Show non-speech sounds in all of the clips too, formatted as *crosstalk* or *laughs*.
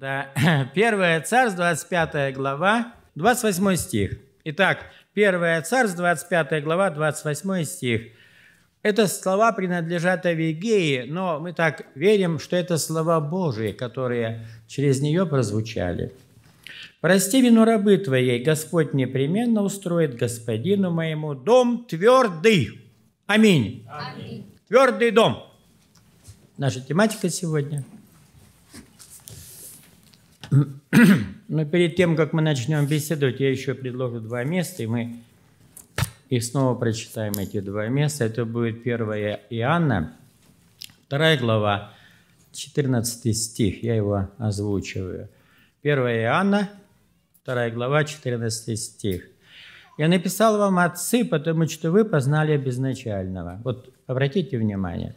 Да, 1 Царств, 25 глава, 28 стих. Итак, 1 Царств, 25 глава, 28 стих. Это слова принадлежат Авигее, но мы так верим, что это слова Божии, которые через нее прозвучали. «Прости вину рабы твоей, Господь непременно устроит господину моему дом твердый». Аминь. Аминь. Твердый дом. Наша тематика сегодня – но перед тем, как мы начнем беседовать, я еще предложу два места, и мы и снова прочитаем эти два места. Это будет 1 Иоанна, 2 глава, 14 стих, я его озвучиваю. 1 Иоанна, 2 глава, 14 стих. «Я написал вам, отцы, потому что вы познали безначального». Вот обратите внимание.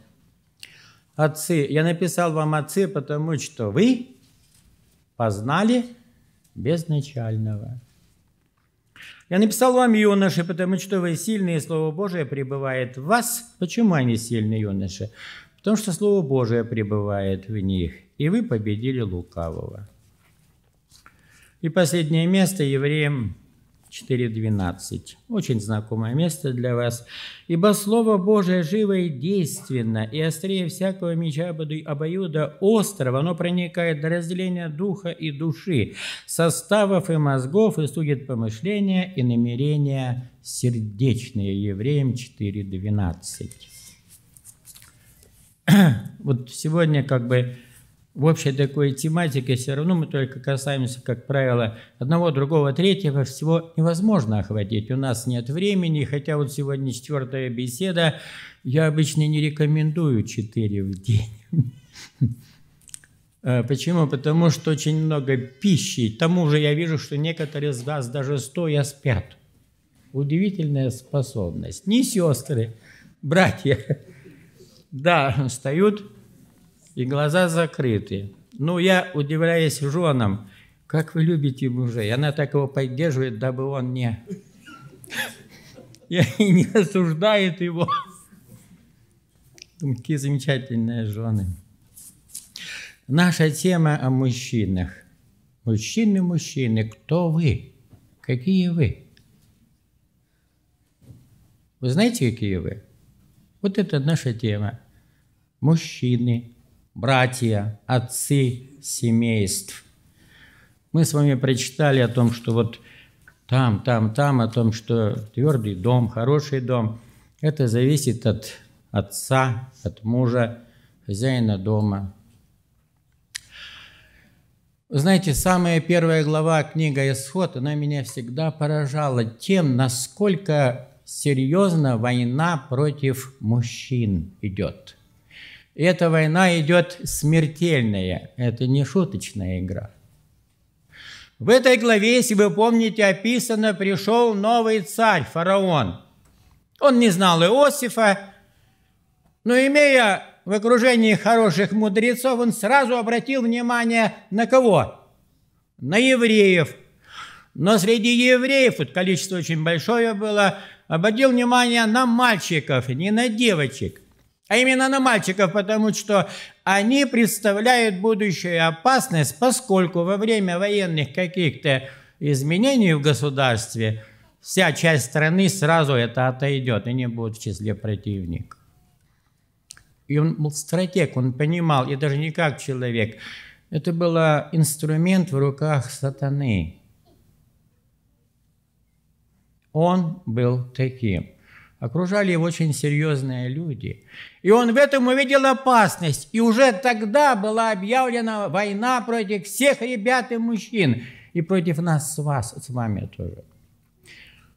«Отцы, я написал вам, отцы, потому что вы познали безначального. Я написал вам, юноши, потому что вы сильные, и Слово Божие пребывает в вас. Почему они сильные, юноши? Потому что Слово Божие пребывает в них, и вы победили лукавого. И последнее место, евреям 4.12. Очень знакомое место для вас. «Ибо Слово Божие живо и действенно, и острее всякого меча обоюда острова, оно проникает до разделения духа и души, составов и мозгов, и судит помышления и намерения сердечные». Евреям 4.12. *clears throat* Вот сегодня как бы в общей такой тематике все равно мы только касаемся, как правило, одного, другого, третьего. Всего невозможно охватить. У нас нет времени, хотя вот сегодня четвертая беседа. Я обычно не рекомендую четыре в день. *laughs* А почему? Потому что очень много пищи. К тому же я вижу, что некоторые из вас даже стоя спят. Удивительная способность. Не сестры, братья. *laughs* Да, встают, и глаза закрыты. Ну, я удивляюсь женам, как вы любите мужей. Она так его поддерживает, дабы он не... *laughs* И не осуждает его. Какие замечательные жены. Наша тема о мужчинах. Мужчины, мужчины, кто вы? Какие вы? Вы знаете, какие вы? Вот это наша тема. Мужчины, братья, отцы семейств. Мы с вами прочитали о том, что вот там, там, там, о том, что твердый дом, хороший дом, это зависит от отца, от мужа, хозяина дома. знаете, самая первая глава книга «Исход», она меня всегда поражала тем, насколько серьезно война против мужчин идет – эта война идет смертельная, это не шуточная игра. В этой главе, если вы помните, описано, пришел новый царь, фараон. Он не знал Иосифа, но имея в окружении хороших мудрецов, он сразу обратил внимание на кого? На евреев. Но среди евреев, вот количество очень большое было, обратил внимание на мальчиков, не на девочек – а именно на мальчиков, потому что они представляют будущую опасность, поскольку во время военных каких-то изменений в государстве вся часть страны сразу это отойдет, и не будут в числе противников. И он был стратег, он понимал, и даже не как человек. Это был инструмент в руках сатаны. Он был таким – окружали его очень серьезные люди. И он в этом увидел опасность. И уже тогда была объявлена война против всех ребят и мужчин. И против нас с, вас, с вами тоже.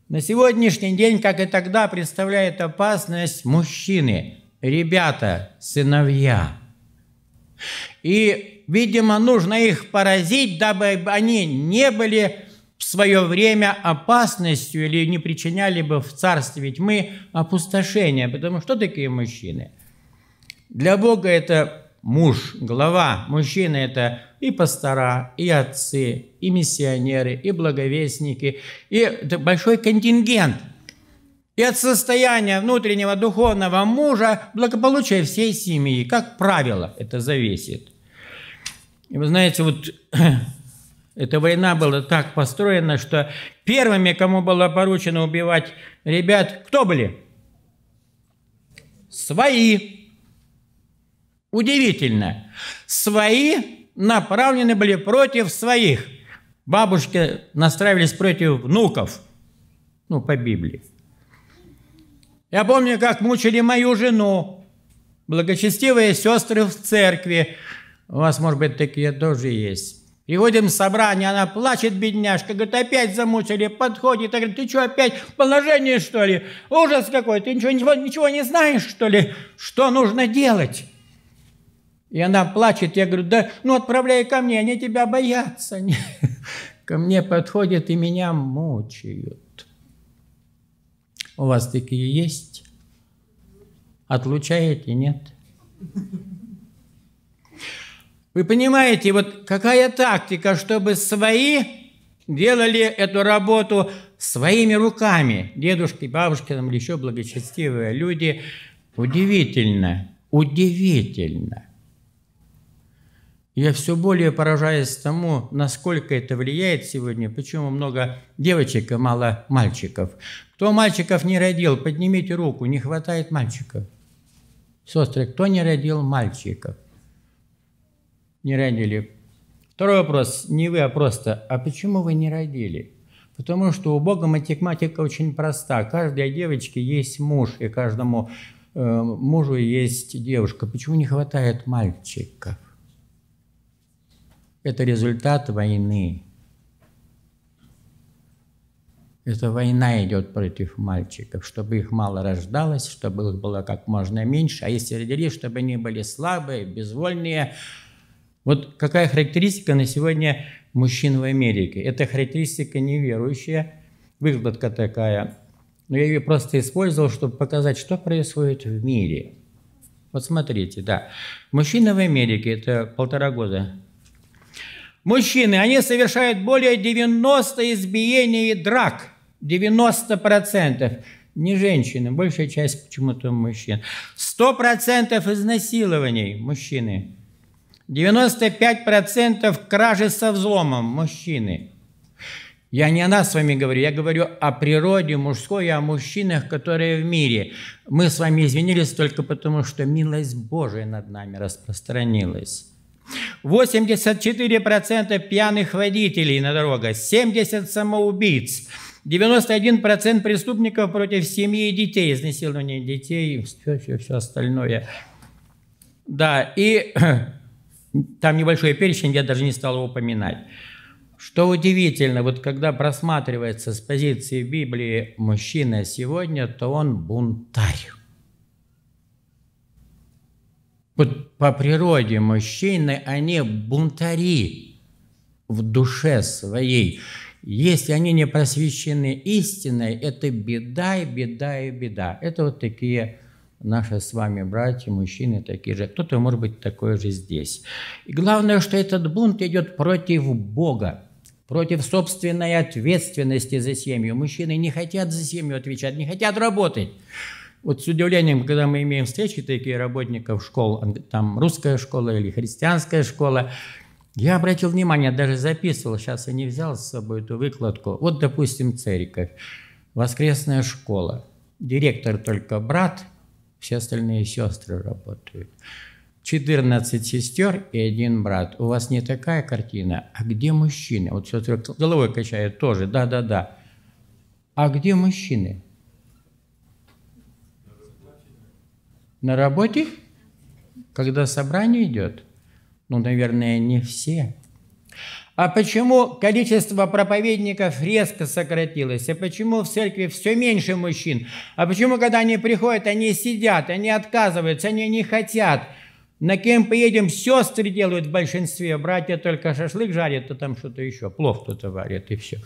На сегодняшний день, как и тогда, представляет опасность мужчины, ребята, сыновья. И, видимо, нужно их поразить, дабы они не были свое время опасностью или не причиняли бы в царстве тьмы опустошение. Потому что такие мужчины? Для Бога это муж, глава. мужчины это и пастора, и отцы, и миссионеры, и благовестники, и большой контингент. И от состояния внутреннего духовного мужа благополучие всей семьи, как правило, это зависит. И вы знаете, вот эта война была так построена, что первыми, кому было поручено убивать ребят, кто были? Свои. Удивительно. Свои направлены были против своих. Бабушки настраивались против внуков. Ну, по Библии. Я помню, как мучили мою жену. Благочестивые сестры в церкви. У вас, может быть, такие тоже есть Приходим в собрание, она плачет, бедняжка, говорит, опять замучили, подходит, а говорит, ты что, опять в положении, что ли? Ужас какой, ты ничего, ничего, ничего не знаешь, что ли? Что нужно делать? И она плачет, я говорю, да, ну отправляй ко мне, они тебя боятся. *laughs* Ко мне подходят и меня мучают. У вас такие есть? Отлучаете, нет? Вы понимаете, вот какая тактика, чтобы свои делали эту работу своими руками. Дедушки, бабушки там, или еще благочестивые люди. Удивительно, удивительно. Я все более поражаюсь тому, насколько это влияет сегодня, почему много девочек и мало мальчиков. Кто мальчиков не родил, поднимите руку, не хватает мальчиков. Сестры, кто не родил мальчиков? не родили. Второй вопрос, не вы, а просто, а почему вы не родили? Потому что у Бога математика очень проста. Каждой девочке есть муж, и каждому э, мужу есть девушка. Почему не хватает мальчиков? Это результат войны. Эта война идет против мальчиков, чтобы их мало рождалось, чтобы их было как можно меньше, а если родились, чтобы они были слабые, безвольные, вот какая характеристика на сегодня мужчин в Америке? Это характеристика неверующая, выкладка такая. Но я ее просто использовал, чтобы показать, что происходит в мире. Вот смотрите, да. Мужчина в Америке, это полтора года. Мужчины, они совершают более 90 избиений и драк. 90%. Не женщины, большая часть почему-то мужчин. 100% изнасилований мужчины. 95% кражи со взломом мужчины. Я не о нас с вами говорю, я говорю о природе мужской, о мужчинах, которые в мире. Мы с вами извинились только потому, что милость Божия над нами распространилась. 84% пьяных водителей на дорогах, 70 самоубийц, 91% преступников против семьи и детей, изнасилование детей все, все, все остальное. Да, и *clears throat* Там небольшой перечень, я даже не стал его упоминать. Что удивительно, вот когда просматривается с позиции Библии мужчина сегодня, то он бунтарь. Вот по природе мужчины, они бунтари в душе своей. Если они не просвещены истиной, это беда и беда и беда. Это вот такие наши с вами братья, мужчины такие же, кто-то может быть такой же здесь. И главное, что этот бунт идет против Бога, против собственной ответственности за семью. Мужчины не хотят за семью отвечать, не хотят работать. Вот с удивлением, когда мы имеем встречи такие работников школ, там русская школа или христианская школа, я обратил внимание, даже записывал, сейчас я не взял с собой эту выкладку. Вот, допустим, церковь, воскресная школа, директор только брат – все остальные сестры работают. 14 сестер и один брат. У вас не такая картина, а где мужчины? Вот сестры головой качают тоже, да-да-да. А где мужчины? На работе? Когда собрание идет? Ну, наверное, не все. А почему количество проповедников резко сократилось? А почему в церкви все меньше мужчин? А почему, когда они приходят, они сидят, они отказываются, они не хотят? На кем поедем, сестры делают в большинстве, братья только шашлык жарят, а там что-то еще, плов кто-то варит и все.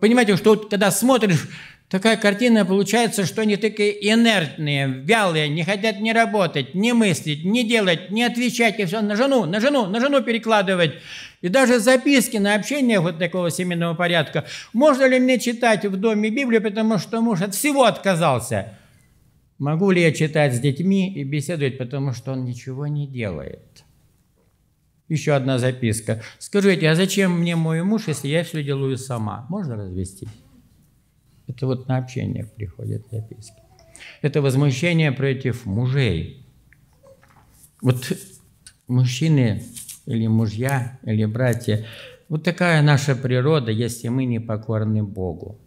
Понимаете, что вот, когда смотришь, Такая картина получается, что они такие инертные, вялые, не хотят ни работать, ни мыслить, ни делать, ни отвечать, и все на жену, на жену, на жену перекладывать. И даже записки на общение вот такого семейного порядка. Можно ли мне читать в доме Библию, потому что муж от всего отказался? Могу ли я читать с детьми и беседовать, потому что он ничего не делает? Еще одна записка. Скажите, а зачем мне мой муж, если я все делаю сама? Можно развестись? Это вот на общение приходят записки. Это возмущение против мужей. Вот мужчины или мужья, или братья, вот такая наша природа, если мы не покорны Богу.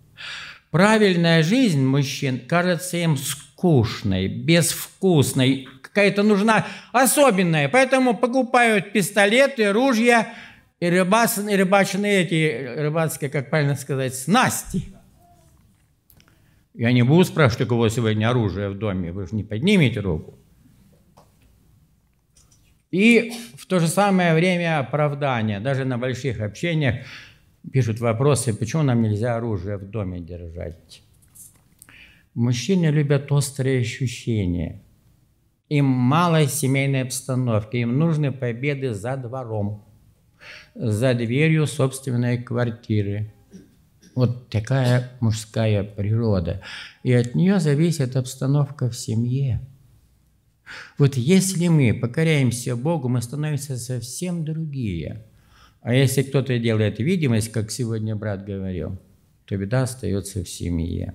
Правильная жизнь мужчин кажется им скучной, безвкусной, какая-то нужна особенная, поэтому покупают пистолеты, ружья и рыбачные, рыбачные эти, рыбацкие, как правильно сказать, снасти – я не буду спрашивать, у кого сегодня оружие в доме, вы же не поднимете руку. И в то же самое время оправдание. Даже на больших общениях пишут вопросы, почему нам нельзя оружие в доме держать. Мужчины любят острые ощущения. Им мало семейной обстановки, им нужны победы за двором, за дверью собственной квартиры – вот такая мужская природа. И от нее зависит обстановка в семье. Вот если мы покоряемся Богу, мы становимся совсем другие. А если кто-то делает видимость, как сегодня брат говорил, то беда остается в семье.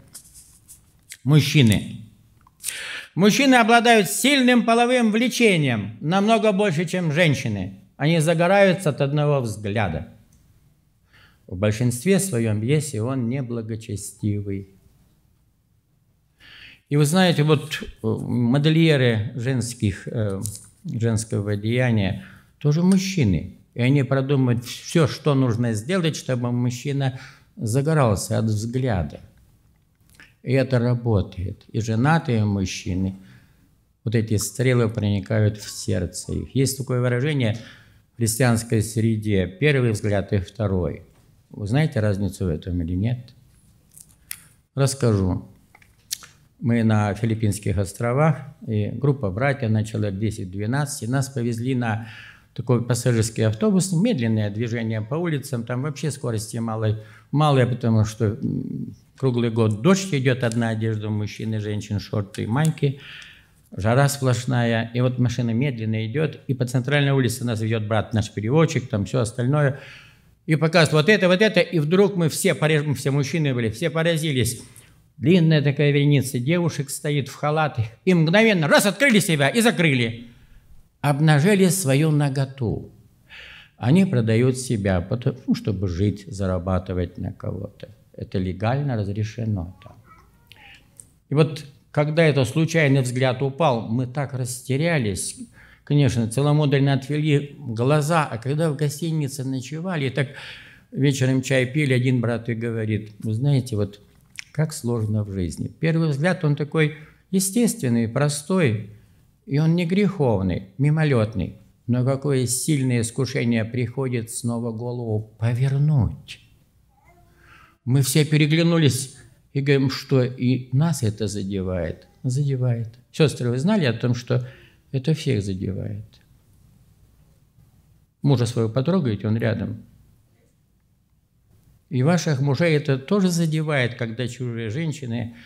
Мужчины. Мужчины обладают сильным половым влечением, намного больше, чем женщины. Они загораются от одного взгляда в большинстве своем, если он не благочестивый. И вы знаете, вот э, модельеры женских, э, женского деяния тоже мужчины. И они продумывают все, что нужно сделать, чтобы мужчина загорался от взгляда. И это работает. И женатые мужчины, вот эти стрелы проникают в сердце их. Есть такое выражение в христианской среде – первый взгляд и второй – вы знаете разницу в этом или нет? Расскажу. Мы на Филиппинских островах, и группа братьев, начала 10-12, и нас повезли на такой пассажирский автобус, медленное движение по улицам, там вообще скорости малые, малые, потому что круглый год дождь идет, одна одежда у мужчин и женщин, шорты и майки, жара сплошная, и вот машина медленно идет, и по центральной улице нас ведет брат, наш переводчик, там все остальное – и показывают вот это, вот это, и вдруг мы все, все мужчины были, все поразились. Длинная такая вереница девушек стоит в халатах, и мгновенно раз открыли себя и закрыли. Обнажили свою наготу. Они продают себя, потому, чтобы жить, зарабатывать на кого-то. Это легально разрешено там. И вот когда этот случайный взгляд упал, мы так растерялись, конечно, целомудренно отвели глаза, а когда в гостинице ночевали, так вечером чай пили, один брат и говорит, вы знаете, вот как сложно в жизни. Первый взгляд, он такой естественный, простой, и он не греховный, мимолетный. Но какое сильное искушение приходит снова голову повернуть. Мы все переглянулись и говорим, что и нас это задевает. Задевает. Сестры, вы знали о том, что это всех задевает. Мужа своего потрогаете, он рядом. И ваших мужей это тоже задевает, когда чужие женщины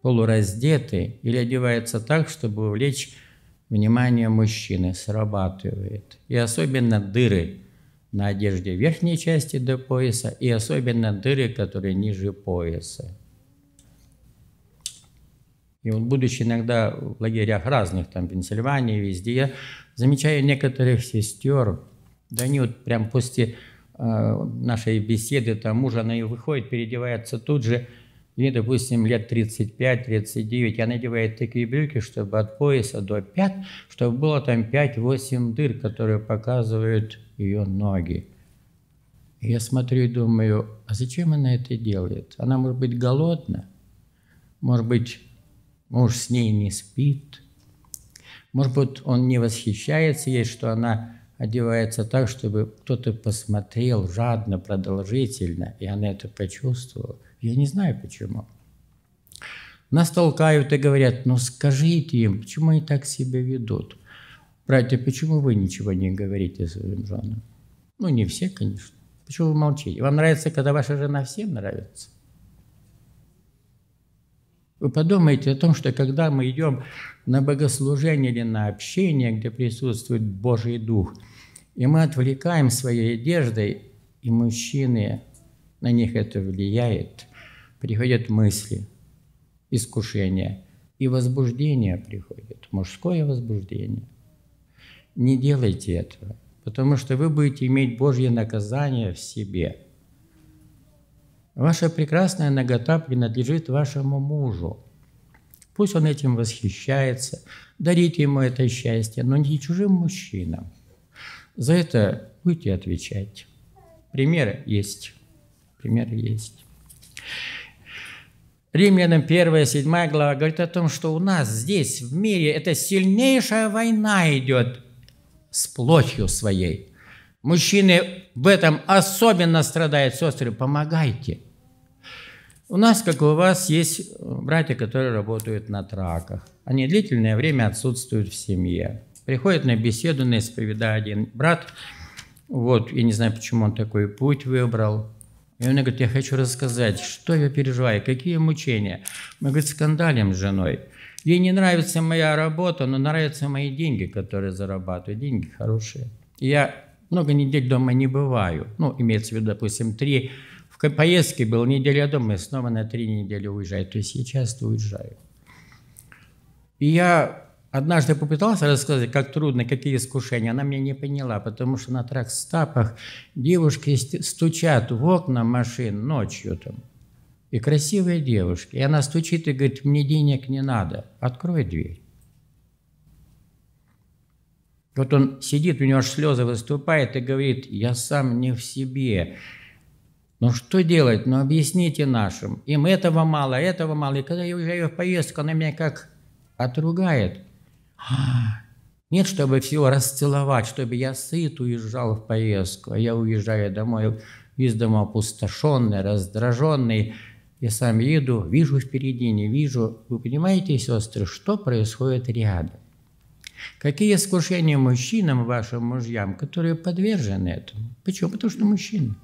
полураздеты или одеваются так, чтобы увлечь внимание мужчины, срабатывает. И особенно дыры на одежде верхней части до пояса, и особенно дыры, которые ниже пояса. И вот будучи иногда в лагерях разных, там, Пенсильвании, везде, я замечаю некоторых сестер, да они вот прям после э, нашей беседы, там, мужа, она и выходит, переодевается тут же, ей, допустим, лет 35-39, она надевает такие брюки, чтобы от пояса до пят, чтобы было там 5-8 дыр, которые показывают ее ноги. И я смотрю и думаю, а зачем она это делает? Она, может быть, голодна, может быть, муж с ней не спит. Может быть, он не восхищается ей, что она одевается так, чтобы кто-то посмотрел жадно, продолжительно, и она это почувствовала. Я не знаю почему. Нас толкают и говорят, ну скажите им, почему они так себя ведут? Братья, почему вы ничего не говорите своим женам? Ну, не все, конечно. Почему вы молчите? Вам нравится, когда ваша жена всем нравится? Вы подумайте о том, что когда мы идем на богослужение или на общение, где присутствует Божий Дух, и мы отвлекаем своей одеждой, и мужчины, на них это влияет, приходят мысли, искушения, и возбуждение приходит, мужское возбуждение. Не делайте этого, потому что вы будете иметь Божье наказание в себе – Ваша прекрасная нагота принадлежит вашему мужу. Пусть он этим восхищается, дарит ему это счастье, но не чужим мужчинам. За это будете отвечать. Примеры есть. Примеры есть. Римлянам 1, 7 глава говорит о том, что у нас здесь, в мире, это сильнейшая война идет с плотью своей. Мужчины в этом особенно страдают, сестры, помогайте. У нас, как у вас, есть э, братья, которые работают на траках. Они длительное время отсутствуют в семье. Приходят на беседу, на исповедание. брат. Вот, я не знаю, почему он такой путь выбрал. И он говорит, я хочу рассказать, что я переживаю, какие мучения. Мы, говорит, скандалим с женой. Ей не нравится моя работа, но нравятся мои деньги, которые зарабатываю. Деньги хорошие. Я много недель дома не бываю. Ну, имеется в виду, допустим, три. В поездке был неделя дома, и снова на три недели уезжаю. То есть я часто уезжаю. И я однажды попытался рассказать, как трудно, какие искушения. Она меня не поняла, потому что на тракстапах девушки стучат в окна машин ночью там. И красивые девушки. И она стучит и говорит, мне денег не надо, открой дверь вот он сидит, у него аж слезы выступают и говорит, я сам не в себе. Ну что делать? Ну объясните нашим. Им этого мало, этого мало. И когда я уезжаю в поездку, она меня как отругает. «А, нет, чтобы всего расцеловать, чтобы я сыт уезжал в поездку, а я уезжаю домой из дома опустошенный, раздраженный. Я сам еду, вижу впереди, не вижу. Вы понимаете, сестры, что происходит рядом? Какие искушения мужчинам, вашим мужьям, которые подвержены этому? Почему? Потому что мужчины.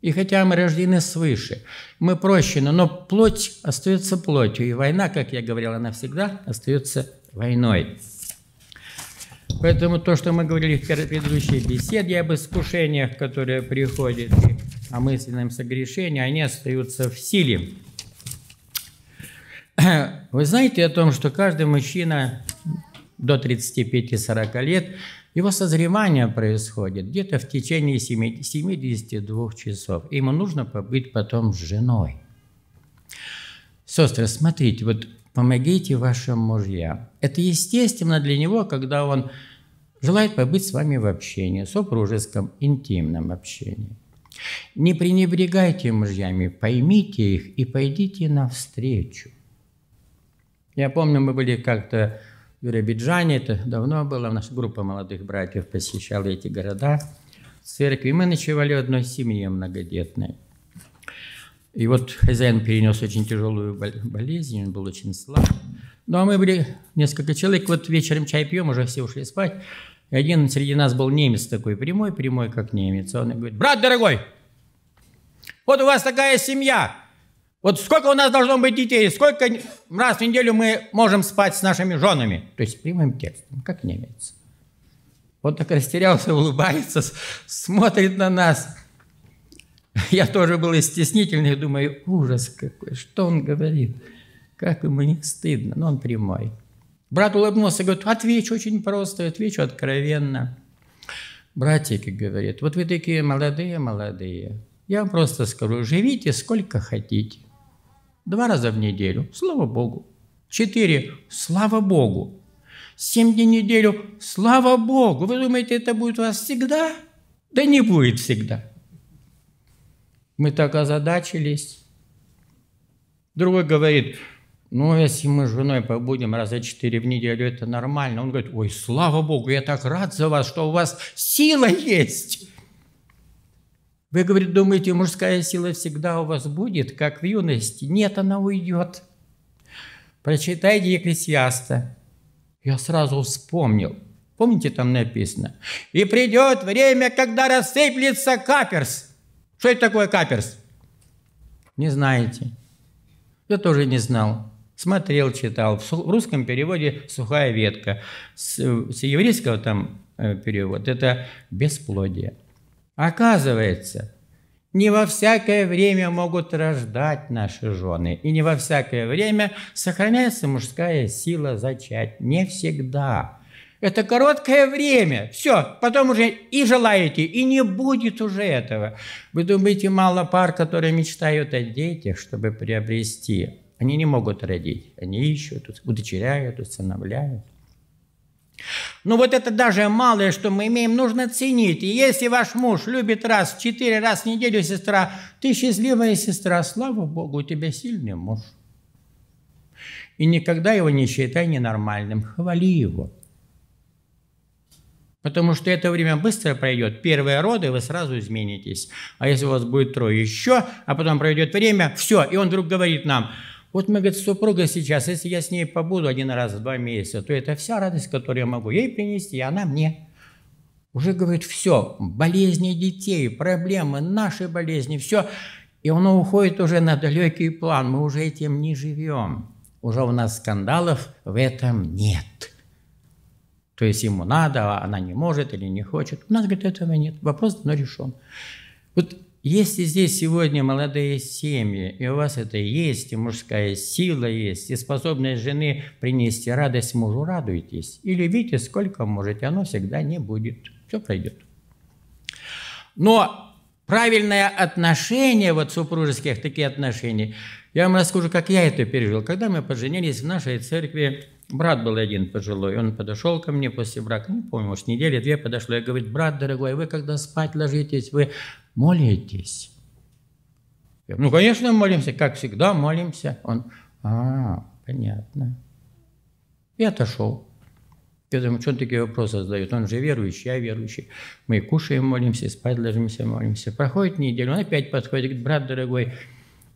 И хотя мы рождены свыше, мы прощены, но плоть остается плотью. И война, как я говорил, она всегда остается войной. Поэтому то, что мы говорили в предыдущей беседе об искушениях, которые приходят, и о мысленном согрешении, они остаются в силе. *clears throat* Вы знаете о том, что каждый мужчина до 35-40 лет, его созревание происходит где-то в течение 72 часов. Ему нужно побыть потом с женой. Сестры, смотрите, вот помогите вашим мужьям. Это естественно для него, когда он желает побыть с вами в общении, в супружеском, интимном общении. Не пренебрегайте мужьями, поймите их и пойдите навстречу. Я помню, мы были как-то в Биробиджане, это давно было, наша группа молодых братьев посещала эти города, церкви. Мы ночевали в одной семье многодетной. И вот хозяин перенес очень тяжелую болезнь, он был очень слаб. Ну, а мы были несколько человек, вот вечером чай пьем, уже все ушли спать. И один среди нас был немец такой, прямой, прямой, как немец. Он говорит, брат дорогой, вот у вас такая семья, вот сколько у нас должно быть детей, сколько раз в неделю мы можем спать с нашими женами. То есть прямым текстом, как немец. Вот так растерялся, *laughs* улыбается, смотрит на нас. Я тоже был стеснительный, думаю, ужас какой, что он говорит, как ему не стыдно, но он прямой. Брат улыбнулся, говорит, отвечу «А очень просто, отвечу откровенно. Братики, говорит, вот вы такие молодые-молодые, я вам просто скажу, живите сколько хотите два раза в неделю, слава Богу. Четыре, слава Богу. Семь дней в неделю, слава Богу. Вы думаете, это будет у вас всегда? Да не будет всегда. Мы так озадачились. Другой говорит, ну, если мы с женой побудем раза четыре в неделю, это нормально. Он говорит, ой, слава Богу, я так рад за вас, что у вас сила есть. Вы, говорит, думаете, мужская сила всегда у вас будет, как в юности? Нет, она уйдет. Прочитайте Екклесиаста. Я сразу вспомнил. Помните, там написано? «И придет время, когда рассыплется каперс». Что это такое каперс? Не знаете. Я тоже не знал. Смотрел, читал. В русском переводе «сухая ветка». С, с еврейского там э, перевод – это «бесплодие». Оказывается, не во всякое время могут рождать наши жены, и не во всякое время сохраняется мужская сила зачать. Не всегда. Это короткое время. Все, потом уже и желаете, и не будет уже этого. Вы думаете, мало пар, которые мечтают о детях, чтобы приобрести. Они не могут родить. Они ищут, удочеряют, усыновляют. Но ну, вот это даже малое, что мы имеем, нужно ценить. И если ваш муж любит раз, четыре раз в неделю, сестра, ты счастливая сестра, слава Богу, у тебя сильный муж. И никогда его не считай ненормальным, хвали его. Потому что это время быстро пройдет. Первые роды, вы сразу изменитесь. А если у вас будет трое еще, а потом пройдет время, все, и он вдруг говорит нам – вот мы, говорит, супруга сейчас, если я с ней побуду один раз в два месяца, то это вся радость, которую я могу ей принести, и она мне. Уже, говорит, все, болезни детей, проблемы, наши болезни, все. И оно уходит уже на далекий план, мы уже этим не живем. Уже у нас скандалов в этом нет. То есть ему надо, а она не может или не хочет. У нас, говорит, этого нет. Вопрос давно решен. Вот если здесь сегодня молодые семьи, и у вас это есть, и мужская сила есть, и способность жены принести радость мужу, радуйтесь. И любите сколько можете, оно всегда не будет. Все пройдет. Но правильное отношение, вот супружеских такие отношения, я вам расскажу, как я это пережил. Когда мы поженились в нашей церкви, брат был один пожилой, он подошел ко мне после брака, не помню, может, недели две подошло, и говорит, брат дорогой, вы когда спать ложитесь, вы молитесь? Я, ну, конечно, молимся, как всегда, молимся. Он, а, понятно. И отошел. Я думаю, что он такие вопросы задает? Он же верующий, я верующий. Мы кушаем, молимся, спать ложимся, молимся. Проходит неделя, он опять подходит, говорит, брат дорогой,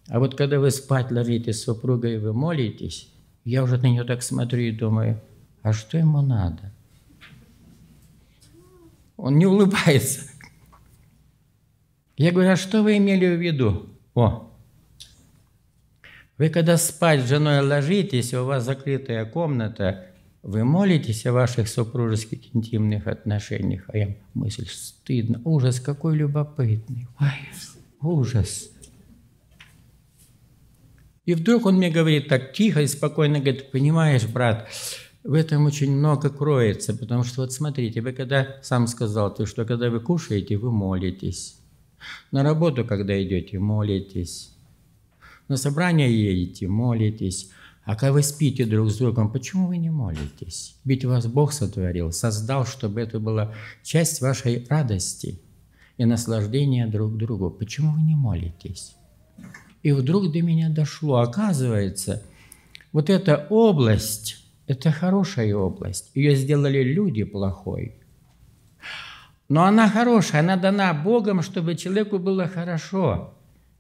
а вот когда вы спать ложитесь с супругой, вы молитесь? Я уже на нее так смотрю и думаю, а что ему надо? Он не улыбается. Я говорю, а что вы имели в виду? О, вы когда спать с женой ложитесь, у вас закрытая комната, вы молитесь о ваших супружеских интимных отношениях? А я мысль стыдно. Ужас, какой любопытный. Ой, ужас. И вдруг он мне говорит так тихо и спокойно, говорит, понимаешь, брат, в этом очень много кроется, потому что вот смотрите, вы когда, сам сказал ты, что когда вы кушаете, вы молитесь. На работу, когда идете, молитесь. На собрание едете, молитесь. А когда вы спите друг с другом, почему вы не молитесь? Ведь вас Бог сотворил, создал, чтобы это была часть вашей радости и наслаждения друг другу. Почему вы не молитесь? И вдруг до меня дошло, оказывается, вот эта область, это хорошая область, ее сделали люди плохой. Но она хорошая, она дана Богом, чтобы человеку было хорошо.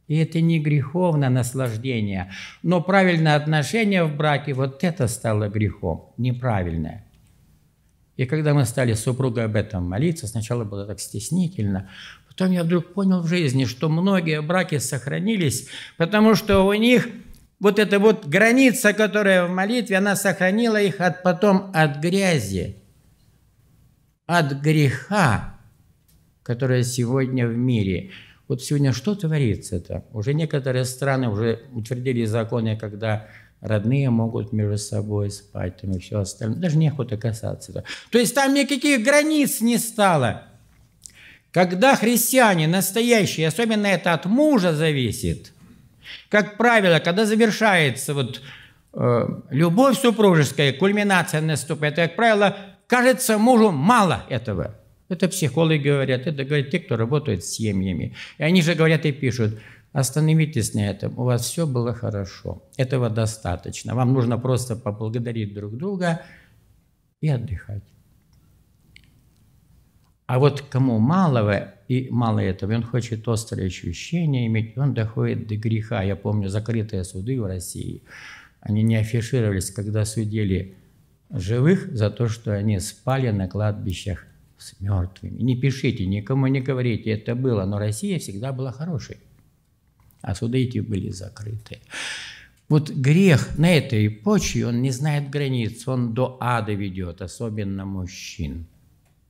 И это не греховное наслаждение. Но правильное отношение в браке, вот это стало грехом, неправильное – и когда мы стали с супругой об этом молиться, сначала было так стеснительно, потом я вдруг понял в жизни, что многие браки сохранились, потому что у них вот эта вот граница, которая в молитве, она сохранила их от, потом от грязи, от греха, которое сегодня в мире. Вот сегодня что творится-то? Уже некоторые страны уже утвердили законы, когда родные могут между собой спать, там и все остальное. Даже неохота касаться. То есть там никаких границ не стало. Когда христиане настоящие, особенно это от мужа зависит, как правило, когда завершается вот э, любовь супружеская, кульминация наступает, как правило, кажется мужу мало этого. Это психологи говорят, это говорят те, кто работает с семьями. И они же говорят и пишут – Остановитесь на этом, у вас все было хорошо. Этого достаточно. Вам нужно просто поблагодарить друг друга и отдыхать. А вот кому малого и мало этого, он хочет острые ощущения иметь, он доходит до греха. Я помню закрытые суды в России. Они не афишировались, когда судили живых за то, что они спали на кладбищах с мертвыми. Не пишите, никому не говорите, это было, но Россия всегда была хорошей а суды эти были закрыты. Вот грех на этой почве, он не знает границ, он до ада ведет, особенно мужчин.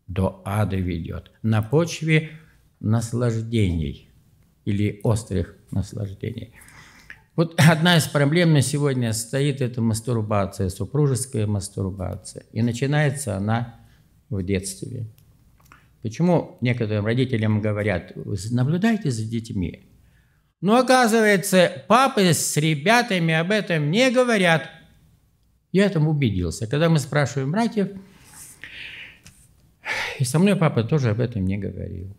До ада ведет. На почве наслаждений или острых наслаждений. Вот одна из проблем на сегодня стоит – это мастурбация, супружеская мастурбация. И начинается она в детстве. Почему некоторым родителям говорят, наблюдайте за детьми, но оказывается, папы с ребятами об этом не говорят. Я там убедился. Когда мы спрашиваем братьев, и со мной папа тоже об этом не говорил.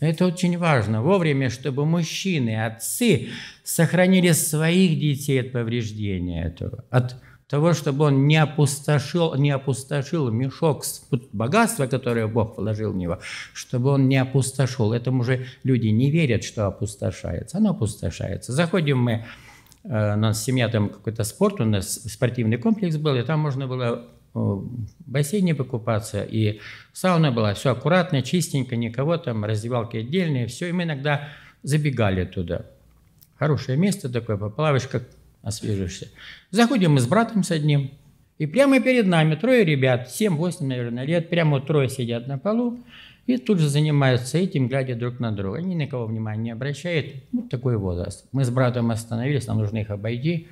Это очень важно. Вовремя, чтобы мужчины, отцы сохранили своих детей от повреждения этого, от того, чтобы он не опустошил, не опустошил мешок с богатства, которое Бог положил в него, чтобы он не опустошил. Этому же люди не верят, что опустошается. Оно опустошается. Заходим мы, э, у нас семья там какой-то спорт, у нас спортивный комплекс был, и там можно было э, в бассейне покупаться, и сауна была, все аккуратно, чистенько, никого там, раздевалки отдельные, все, и мы иногда забегали туда. Хорошее место такое, поплаваешь, как освежишься. Заходим мы с братом с одним, и прямо перед нами трое ребят, 7-8, наверное, лет, прямо трое сидят на полу, и тут же занимаются этим, глядя друг на друга. Они на кого внимания не обращают. Вот такой возраст. Мы с братом остановились, нам нужно их обойти.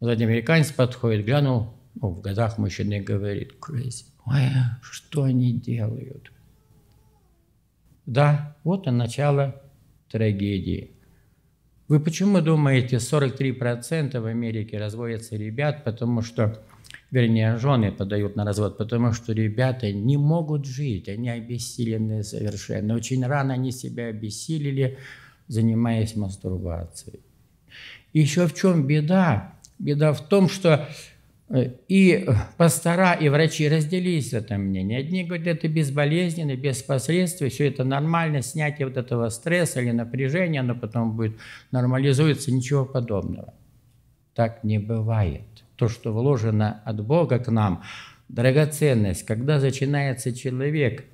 Вот американец подходит, глянул, ну, в годах мужчина говорит, crazy. Ой, что они делают? Да, вот и начало трагедии. Вы почему думаете, 43% в Америке разводятся ребят, потому что, вернее, жены подают на развод, потому что ребята не могут жить, они обессилены совершенно. Очень рано они себя обессилили, занимаясь мастурбацией. Еще в чем беда? Беда в том, что и э, пастора, и врачи разделились в этом мнении. Одни говорят, это безболезненно, без последствий, все это нормально, снятие вот этого стресса или напряжения, оно потом будет нормализуется, ничего подобного. Так не бывает. То, что вложено от Бога к нам, драгоценность, когда начинается человек,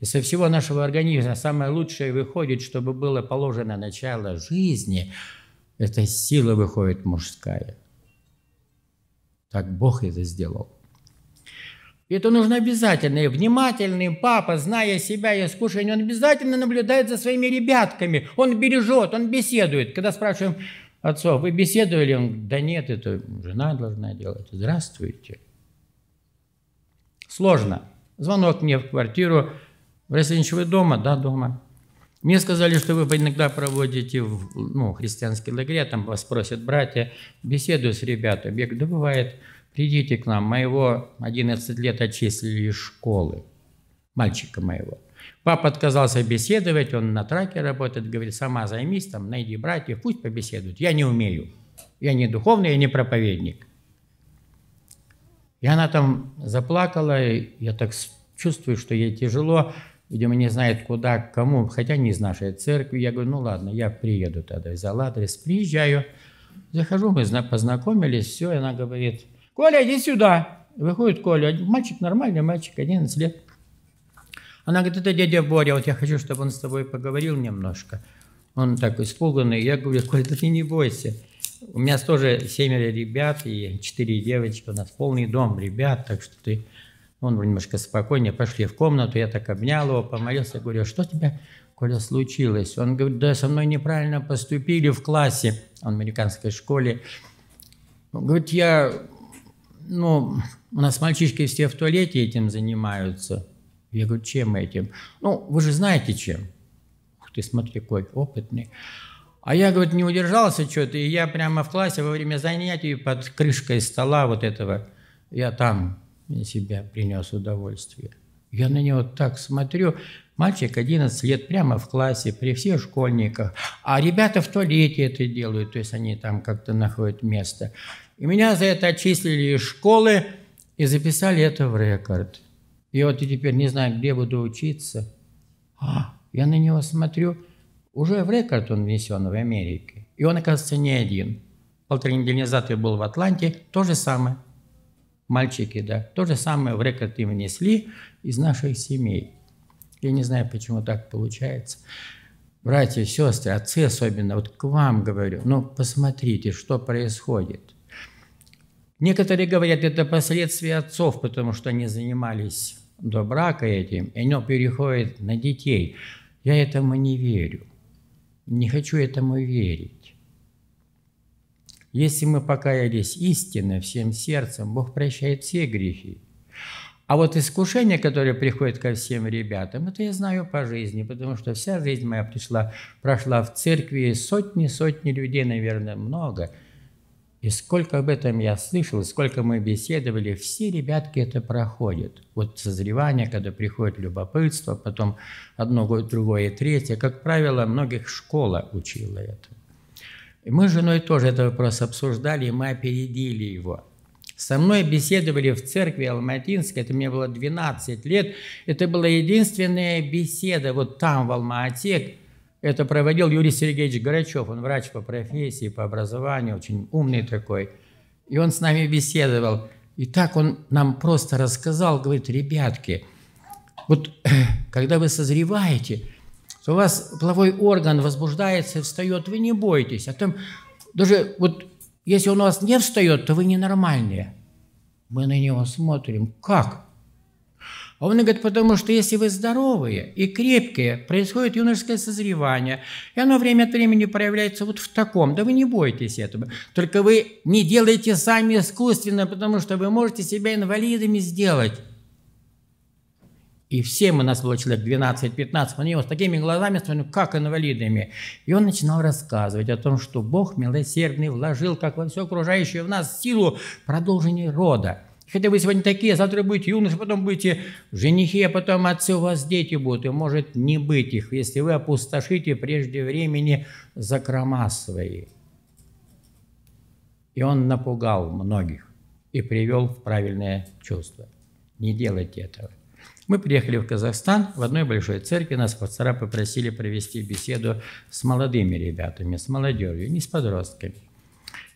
и со всего нашего организма самое лучшее выходит, чтобы было положено начало жизни, эта сила выходит мужская – как Бог это сделал. Это нужно обязательно. И внимательный папа, зная себя и искушение, он обязательно наблюдает за своими ребятками. Он бережет, он беседует. Когда спрашиваем отца, вы беседовали? Он говорит, да нет, это жена должна делать. Здравствуйте. Сложно. Звонок мне в квартиру. Борис Ильич, вы дома? Да, дома. Мне сказали, что вы иногда проводите в ну, христианский лагеря, там вас просят братья, беседу с ребятами. Я говорю, да бывает, придите к нам. Моего 11 лет отчислили из школы, мальчика моего. Папа отказался беседовать, он на траке работает, говорит, сама займись, там, найди братьев, пусть побеседуют. Я не умею. Я не духовный, я не проповедник. И она там заплакала, и я так чувствую, что ей тяжело видимо, не знает куда, кому, хотя не из нашей церкви. Я говорю, ну ладно, я приеду тогда, взял адрес, приезжаю. Захожу, мы познакомились, все, и она говорит, Коля, иди сюда. Выходит Коля, мальчик нормальный, мальчик, 11 лет. Она говорит, это дядя Боря, вот я хочу, чтобы он с тобой поговорил немножко. Он так испуганный, я говорю, Коля, да ты не бойся. У меня тоже семеро ребят и четыре девочки, у нас полный дом ребят, так что ты он немножко спокойнее, пошли в комнату, я так обнял его, помолился, говорю, «А что тебе, Коля, случилось? Он говорит, да со мной неправильно поступили в классе, в американской школе. Он говорит, я, ну, у нас мальчишки все в туалете этим занимаются. Я говорю, чем этим? Ну, вы же знаете, чем. Ух ты, смотри, какой опытный. А я, говорит, не удержался что-то, и я прямо в классе во время занятий под крышкой стола вот этого, я там себя принес удовольствие. Я на него так смотрю, мальчик 11 лет прямо в классе, при всех школьниках, а ребята в туалете это делают, то есть они там как-то находят место. И меня за это отчислили из школы и записали это в рекорд. И вот я теперь не знаю, где буду учиться. А, я на него смотрю, уже в рекорд он внесен в Америке. И он, оказывается, не один. Полторы недели назад я был в Атланте, то же самое мальчики, да, то же самое в рекорд им внесли из наших семей. Я не знаю, почему так получается. Братья, сестры, отцы особенно, вот к вам говорю, ну посмотрите, что происходит. Некоторые говорят, это последствия отцов, потому что они занимались до брака этим, и оно переходит на детей. Я этому не верю. Не хочу этому верить. Если мы покаялись истинно всем сердцем, Бог прощает все грехи. А вот искушение, которое приходит ко всем ребятам, это я знаю по жизни, потому что вся жизнь моя пришла, прошла в церкви, сотни-сотни людей, наверное, много. И сколько об этом я слышал, сколько мы беседовали, все ребятки это проходят. Вот созревание, когда приходит любопытство, потом одно, другое, третье. Как правило, многих школа учила это. И мы с женой тоже этот вопрос обсуждали, и мы опередили его. Со мной беседовали в церкви Алматинской, это мне было 12 лет. Это была единственная беседа вот там, в Алмате. Это проводил Юрий Сергеевич Горачев, он врач по профессии, по образованию, очень умный такой. И он с нами беседовал. И так он нам просто рассказал, говорит, ребятки, вот э, когда вы созреваете – у вас половой орган возбуждается и встает, вы не бойтесь. А там даже вот если он у вас не встает, то вы ненормальные. Мы на него смотрим. Как? А он говорит, потому что если вы здоровые и крепкие, происходит юношеское созревание, и оно время от времени проявляется вот в таком. Да вы не бойтесь этого. Только вы не делайте сами искусственно, потому что вы можете себя инвалидами сделать. И все мы, нас было человек 12-15, на него с такими глазами смотрели, ну, как инвалидами. И он начинал рассказывать о том, что Бог милосердный вложил, как во все окружающее в нас, силу продолжения рода. хотя вы сегодня такие, а завтра будете юноши, потом будете женихи, а потом отцы у вас дети будут, и может не быть их, если вы опустошите прежде времени закрома свои. И он напугал многих и привел в правильное чувство. Не делайте этого. Мы приехали в Казахстан, в одной большой церкви нас пастора попросили провести беседу с молодыми ребятами, с молодежью, не с подростками.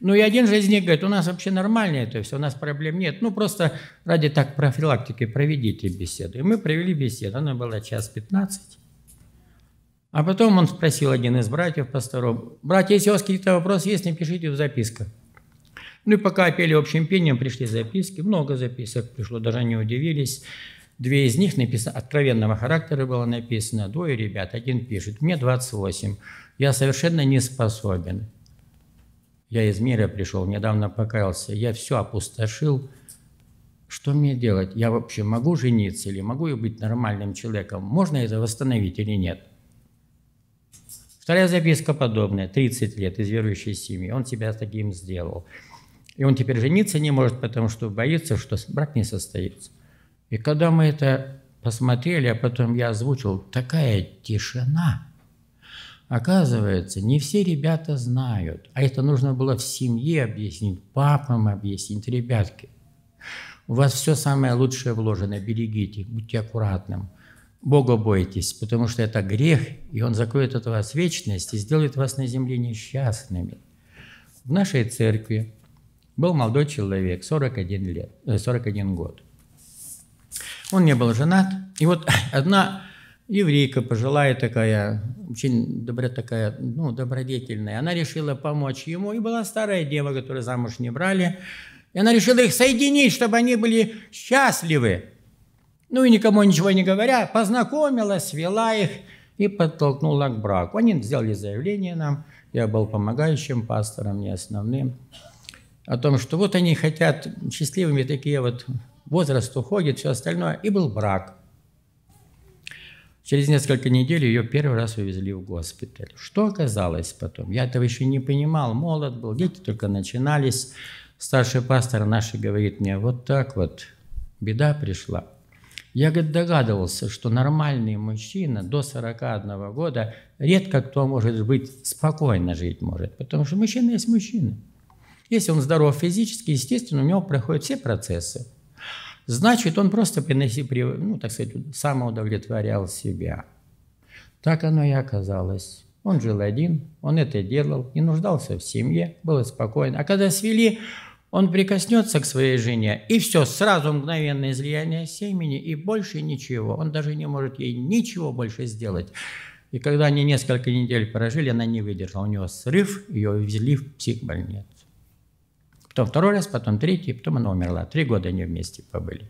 Ну и один же из них говорит, у нас вообще нормально это все, у нас проблем нет. Ну просто ради так профилактики проведите беседу. И мы провели беседу, она была час 15. А потом он спросил один из братьев пасторов, «Братья, если у вас какие-то вопросы есть, напишите в записках». Ну и пока пели общим пением, пришли записки, много записок пришло, даже не удивились. Две из них написано, откровенного характера было написано, двое ребят. Один пишет, мне 28, я совершенно не способен. Я из мира пришел, недавно покаялся, я все опустошил. Что мне делать? Я вообще могу жениться или могу я быть нормальным человеком? Можно это восстановить или нет? Вторая записка подобная, 30 лет из верующей семьи. Он себя таким сделал. И он теперь жениться не может, потому что боится, что брак не состоится. И когда мы это посмотрели, а потом я озвучил, такая тишина. Оказывается, не все ребята знают, а это нужно было в семье объяснить, папам объяснить, ребятки. У вас все самое лучшее вложено, берегите, будьте аккуратным. Бога бойтесь, потому что это грех, и он закроет от вас вечность и сделает вас на земле несчастными. В нашей церкви был молодой человек, 41, лет, 41 э, год – он не был женат. И вот *clears throat* одна еврейка пожилая такая, очень добра такая, ну, добродетельная, она решила помочь ему. И была старая дева, которую замуж не брали. И она решила их соединить, чтобы они были счастливы. Ну и никому ничего не говоря, познакомила, свела их и подтолкнула к браку. Они сделали заявление нам, я был помогающим пастором, не основным, о том, что вот они хотят счастливыми такие вот возраст уходит, все остальное, и был брак. Через несколько недель ее первый раз увезли в госпиталь. Что оказалось потом? Я этого еще не понимал, молод был, дети только начинались. Старший пастор наш говорит мне, вот так вот, беда пришла. Я говорит, догадывался, что нормальный мужчина до 41 года редко кто может быть спокойно жить может, потому что мужчина есть мужчина. Если он здоров физически, естественно, у него проходят все процессы. Значит, он просто приносил, ну, так сказать, самоудовлетворял себя. Так оно и оказалось. Он жил один, он это делал, не нуждался в семье, был спокоен. А когда свели, он прикоснется к своей жене, и все, сразу мгновенное излияние семени, и больше ничего. Он даже не может ей ничего больше сделать. И когда они несколько недель прожили, она не выдержала. У него срыв, ее везли в психбольницу потом второй раз, потом третий, потом она умерла. Три года они вместе побыли.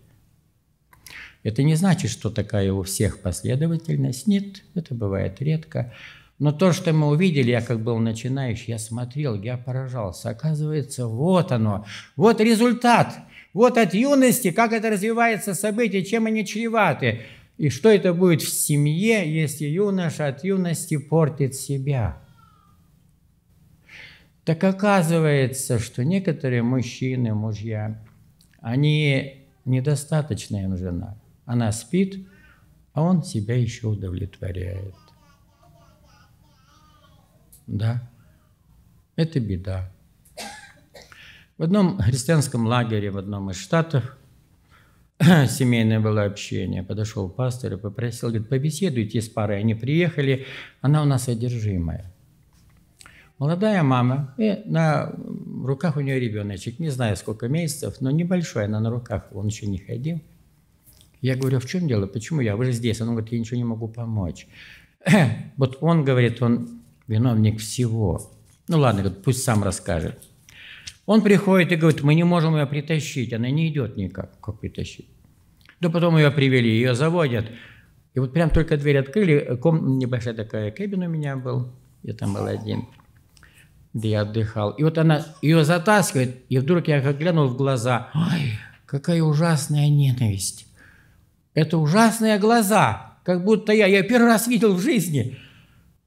Это не значит, что такая у всех последовательность. Нет, это бывает редко. Но то, что мы увидели, я как был начинающий, я смотрел, я поражался. Оказывается, вот оно, вот результат, вот от юности, как это развивается событие, чем они чреваты. И что это будет в семье, если юноша от юности портит себя? Так оказывается, что некоторые мужчины, мужья, они недостаточная им жена. Она спит, а он себя еще удовлетворяет. Да, это беда. В одном христианском лагере в одном из штатов *clears throat* семейное было общение. Подошел пастор и попросил, говорит, побеседуйте с парой. Они приехали, она у нас одержимая. Молодая мама, и на руках у нее ребеночек, не знаю сколько месяцев, но небольшой, она на руках, он еще не ходил. Я говорю, «А в чем дело, почему я, вы же здесь? Он говорит, я ничего не могу помочь. *clears throat* вот он говорит, он виновник всего. Ну ладно, говорит, пусть сам расскажет. Он приходит и говорит, мы не можем ее притащить, она не идет никак. Как притащить? Да потом ее привели, ее заводят. И вот прям только дверь открыли, ком... небольшая такая кабина у меня был, я там был один – да я отдыхал. И вот она ее затаскивает, и вдруг я как глянул в глаза. Ой, какая ужасная ненависть. Это ужасные глаза, как будто я, я первый раз видел в жизни.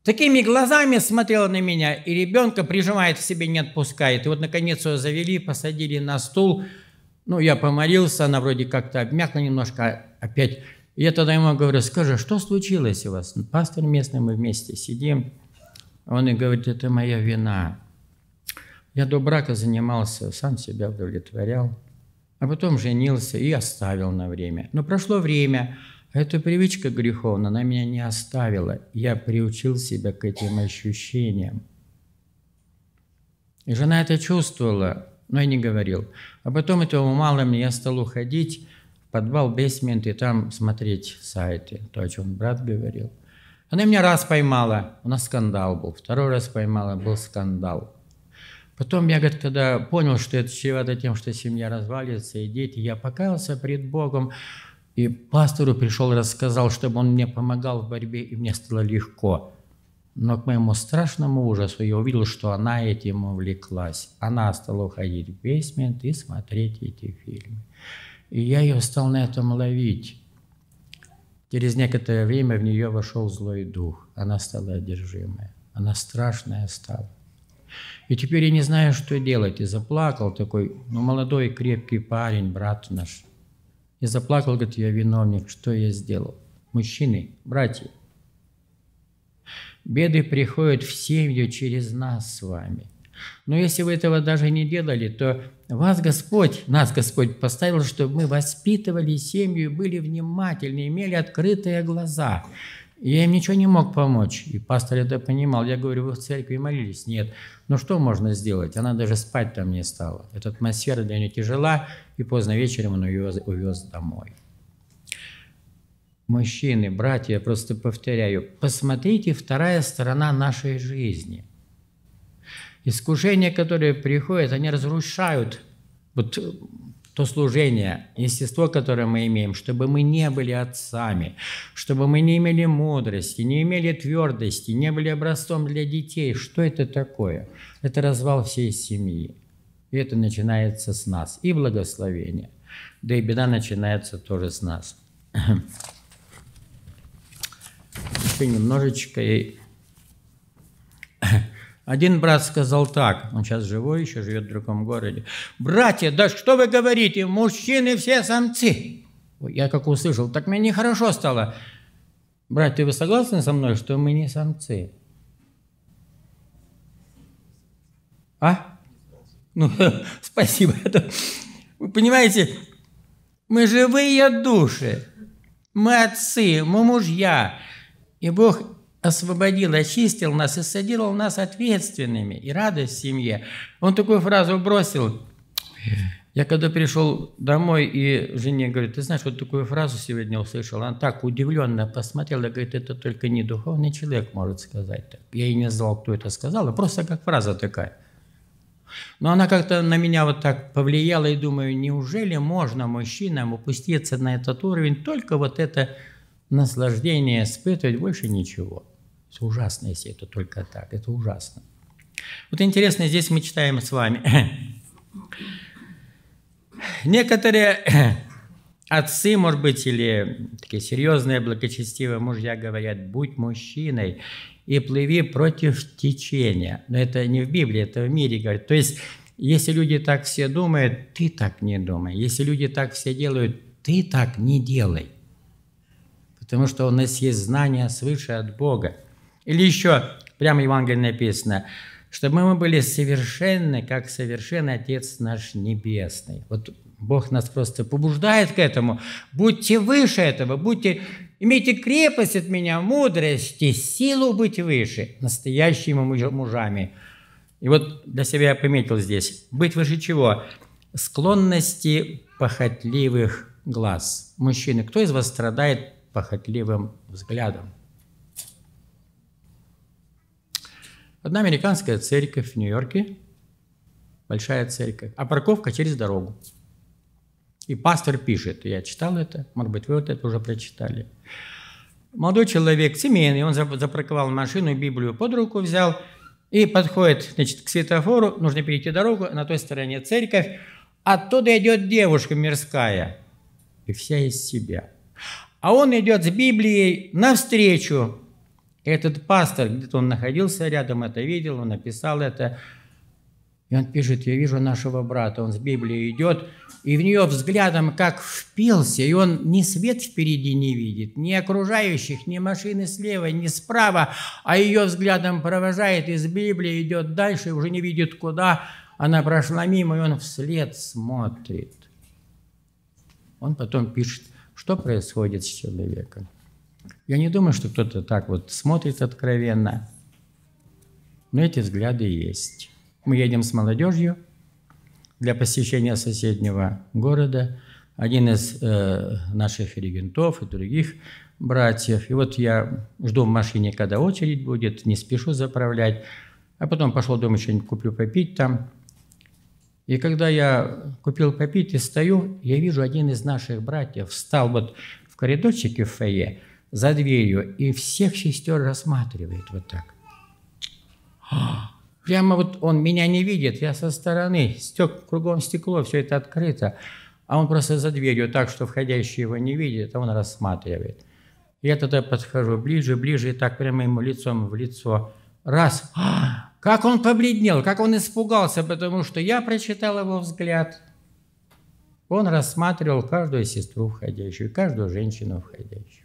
Такими глазами смотрела на меня, и ребенка прижимает к себе, не отпускает. И вот, наконец, ее завели, посадили на стул. Ну, я помолился, она вроде как-то обмякла немножко, а опять. И я тогда ему говорю, скажи, что случилось у вас? Пастор местный, мы вместе сидим. Он и говорит, это моя вина. Я до брака занимался, сам себя удовлетворял. А потом женился и оставил на время. Но прошло время, а эта привычка греховна, она меня не оставила. Я приучил себя к этим ощущениям. И жена это чувствовала, но я не говорил. А потом этого мало мне, я стал уходить в подвал, бейсмент, и там смотреть сайты, то, о чем брат говорил – она меня раз поймала, у нас скандал был. Второй раз поймала, был скандал. Потом я, говорит, когда понял, что это чревато тем, что семья развалится и дети, я покаялся пред Богом, и пастору пришел, рассказал, чтобы он мне помогал в борьбе, и мне стало легко. Но к моему страшному ужасу я увидел, что она этим увлеклась. Она стала уходить в бейсмент и смотреть эти фильмы. И я ее стал на этом ловить. Через некоторое время в нее вошел злой дух. Она стала одержимая. Она страшная стала. И теперь я не знаю, что делать. И заплакал такой, ну, молодой, крепкий парень, брат наш. И заплакал, говорит, я виновник, что я сделал? Мужчины, братья, беды приходят в семью через нас с вами. Но если вы этого даже не делали, то вас Господь, нас Господь поставил, чтобы мы воспитывали семью, были внимательны, имели открытые глаза. И я им ничего не мог помочь. И пастор это понимал. Я говорю, вы в церкви молились? Нет. Ну что можно сделать? Она даже спать там не стала. Эта атмосфера для нее тяжела, и поздно вечером он ее увез домой. Мужчины, братья, я просто повторяю, посмотрите вторая сторона нашей жизни – Искушения, которые приходят, они разрушают вот э, то служение, естество, которое мы имеем, чтобы мы не были отцами, чтобы мы не имели мудрости, не имели твердости, не были образцом для детей. Что это такое? Это развал всей семьи. И это начинается с нас. И благословение. Да и беда начинается тоже с нас. Еще немножечко и один брат сказал так, он сейчас живой, еще живет в другом городе. «Братья, да что вы говорите, мужчины все самцы!» Я как услышал, так мне нехорошо стало. «Братья, вы согласны со мной, что мы не самцы?» А? Ну, *laughs* спасибо. Вы понимаете, мы живые души, мы отцы, мы мужья. И Бог освободил, очистил нас и садил нас ответственными и радость в семье. Он такую фразу бросил. Я когда пришел домой, и жене говорит, ты знаешь, вот такую фразу сегодня услышал. Она так удивленно посмотрела, говорит, это только не духовный человек может сказать так. Я и не знал, кто это сказал, а просто как фраза такая. Но она как-то на меня вот так повлияла, и думаю, неужели можно мужчинам упуститься на этот уровень, только вот это наслаждение испытывать, больше ничего. Это ужасно, если это только так. Это ужасно. Вот интересно, здесь мы читаем с вами. *clears throat* Некоторые *clears throat* отцы, может быть, или такие серьезные, благочестивые мужья говорят, будь мужчиной и плыви против течения. Но это не в Библии, это в мире говорят. То есть, если люди так все думают, ты так не думай. Если люди так все делают, ты так не делай. Потому что у нас есть знания свыше от Бога. Или еще, прямо в Евангелии написано, чтобы мы были совершенны, как совершен Отец наш Небесный. Вот Бог нас просто побуждает к этому. Будьте выше этого, будьте, имейте крепость от меня, мудрость и силу быть выше, настоящими мужами. И вот для себя я пометил здесь. Быть выше чего? Склонности похотливых глаз. Мужчины, кто из вас страдает похотливым взглядом? Одна американская церковь в Нью-Йорке, большая церковь, а парковка через дорогу. И пастор пишет, я читал это, может быть, вы вот это уже прочитали. Молодой человек, семейный, он запарковал машину, и Библию под руку взял и подходит значит, к светофору, нужно перейти дорогу, на той стороне церковь. Оттуда идет девушка мирская, и вся из себя. А он идет с Библией навстречу этот пастор, где-то он находился рядом, это видел, он написал это. И он пишет, я вижу нашего брата, он с Библией идет, и в нее взглядом как впился, и он ни свет впереди не видит, ни окружающих, ни машины слева, ни справа, а ее взглядом провожает из Библии, идет дальше, уже не видит куда, она прошла мимо, и он вслед смотрит. Он потом пишет, что происходит с человеком. Я не думаю, что кто-то так вот смотрит откровенно, но эти взгляды есть. Мы едем с молодежью для посещения соседнего города. Один из э, наших регентов и других братьев. И вот я жду в машине, когда очередь будет, не спешу заправлять. А потом пошел, думаю, что-нибудь куплю попить там. И когда я купил попить и стою, я вижу, один из наших братьев встал вот в коридорчике в фойе – за дверью и всех сестер рассматривает вот так. А, прямо вот он меня не видит, я со стороны, стек, кругом стекло, все это открыто. А он просто за дверью так, что входящий его не видит, а он рассматривает. Я тогда подхожу ближе, ближе, и так прямо ему лицом в лицо. Раз. А, как он побледнел, как он испугался, потому что я прочитал его взгляд. Он рассматривал каждую сестру входящую, каждую женщину входящую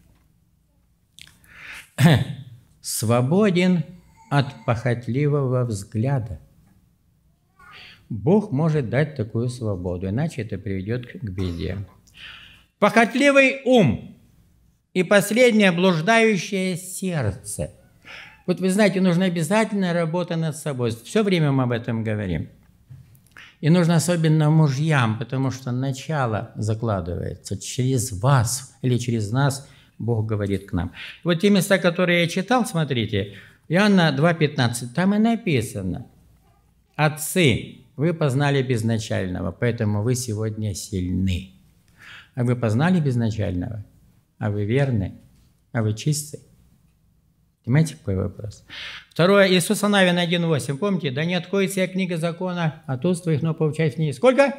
свободен от похотливого взгляда. Бог может дать такую свободу, иначе это приведет к беде. Похотливый ум и последнее блуждающее сердце. Вот вы знаете, нужна обязательно работа над собой. Все время мы об этом говорим. И нужно особенно мужьям, потому что начало закладывается через вас или через нас – Бог говорит к нам. Вот те места, которые я читал, смотрите, Иоанна 2.15, там и написано, «Отцы, вы познали безначального, поэтому вы сегодня сильны. А вы познали безначального? А вы верны? А вы чисты?» Понимаете, какой вопрос? Второе, Иисус Навин 1.8. Помните, да не откроет себя книга закона, от уст твоих, но получать в ней сколько?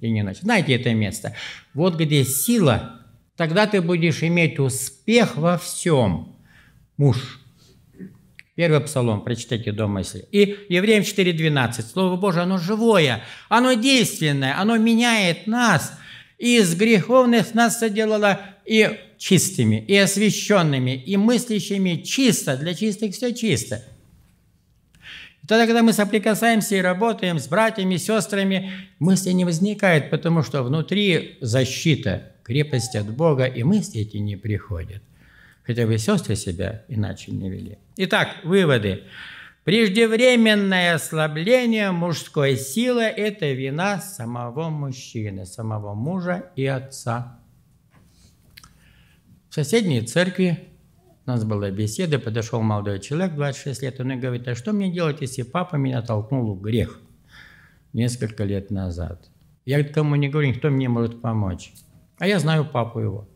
И не ночь. Знаете это место. Вот где сила Тогда ты будешь иметь успех во всем, муж. Первый псалом, прочитайте дома, если. И Евреям 4.12. Слово Божие, оно живое, оно действенное, оно меняет нас. И из греховных нас соделало и чистыми, и освященными, и мыслящими чисто. Для чистых все чисто. И тогда, когда мы соприкасаемся и работаем с братьями, сестрами, мысли не возникает, потому что внутри защита, крепость от Бога, и мысли эти не приходят. Хотя бы сестры себя иначе не вели. Итак, выводы. Преждевременное ослабление мужской силы – это вина самого мужчины, самого мужа и отца. В соседней церкви у нас была беседа, подошел молодой человек, 26 лет, он и говорит, а что мне делать, если папа меня толкнул в грех несколько лет назад? Я кому не говорю, никто мне может помочь. А я знаю папу его.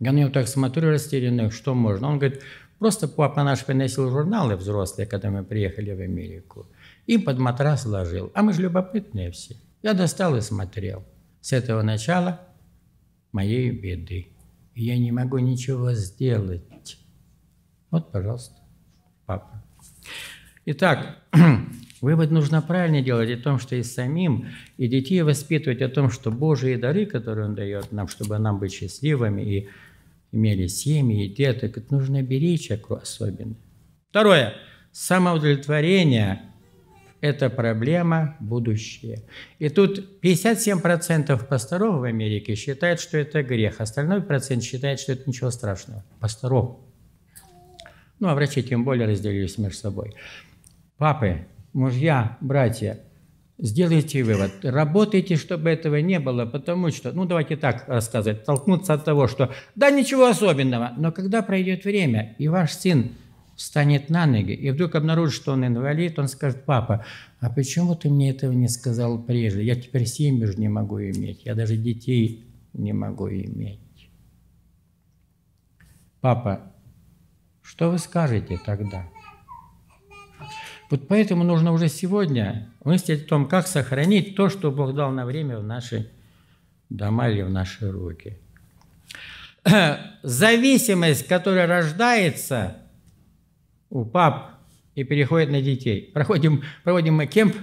Я на него так смотрю растерянных, что можно. Он говорит, просто папа наш приносил журналы взрослые, когда мы приехали в Америку, и под матрас ложил. А мы же любопытные все. Я достал и смотрел. С этого начала моей беды я не могу ничего сделать. Вот, пожалуйста, папа. Итак, *clears throat* вывод нужно правильно делать о том, что и самим, и детей воспитывать о том, что Божьи дары, которые Он дает нам, чтобы нам быть счастливыми и имели семьи и деток, это нужно беречь особенно. Второе. Самоудовлетворение это проблема будущее. И тут 57% пасторов в Америке считают, что это грех, остальной процент считает, что это ничего страшного. Пасторов. Ну, а врачи тем более разделились между собой. Папы, мужья, братья, сделайте вывод. Работайте, чтобы этого не было, потому что, ну, давайте так рассказывать, толкнуться от того, что да, ничего особенного, но когда пройдет время, и ваш сын встанет на ноги и вдруг обнаружит, что он инвалид, он скажет, папа, а почему ты мне этого не сказал прежде? Я теперь семьи же не могу иметь, я даже детей не могу иметь. Папа, что вы скажете тогда? Вот поэтому нужно уже сегодня мыслить о том, как сохранить то, что Бог дал на время в наши дома или в наши руки. *clears throat* Зависимость, которая рождается – у пап и переходит на детей. Проходим, проводим мы кемп,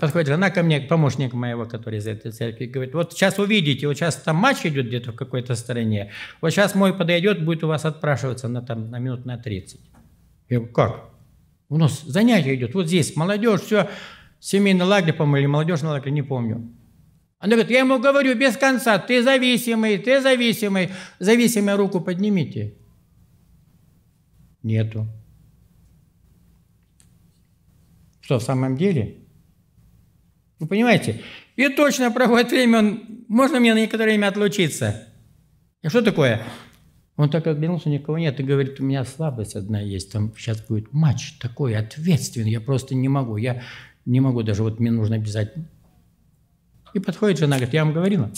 подходит жена ко мне, помощник моего, который из этой церкви, говорит, вот сейчас увидите, вот сейчас там матч идет где-то в какой-то стороне, вот сейчас мой подойдет, будет у вас отпрашиваться на, там, на минут на 30. Я говорю, как? У нас занятие идет, вот здесь молодежь, все, семейный лагерь, по-моему, или молодежный лагерь, не помню. Она говорит, я ему говорю без конца, ты зависимый, ты зависимый, зависимый руку поднимите нету. Что, в самом деле? Вы понимаете? И точно проходит время, он, можно мне на некоторое время отлучиться? И а что такое? Он так оглянулся, никого нет, и говорит, у меня слабость одна есть, там сейчас будет матч такой ответственный, я просто не могу, я не могу даже, вот мне нужно обязательно. И подходит жена, говорит, я вам говорила.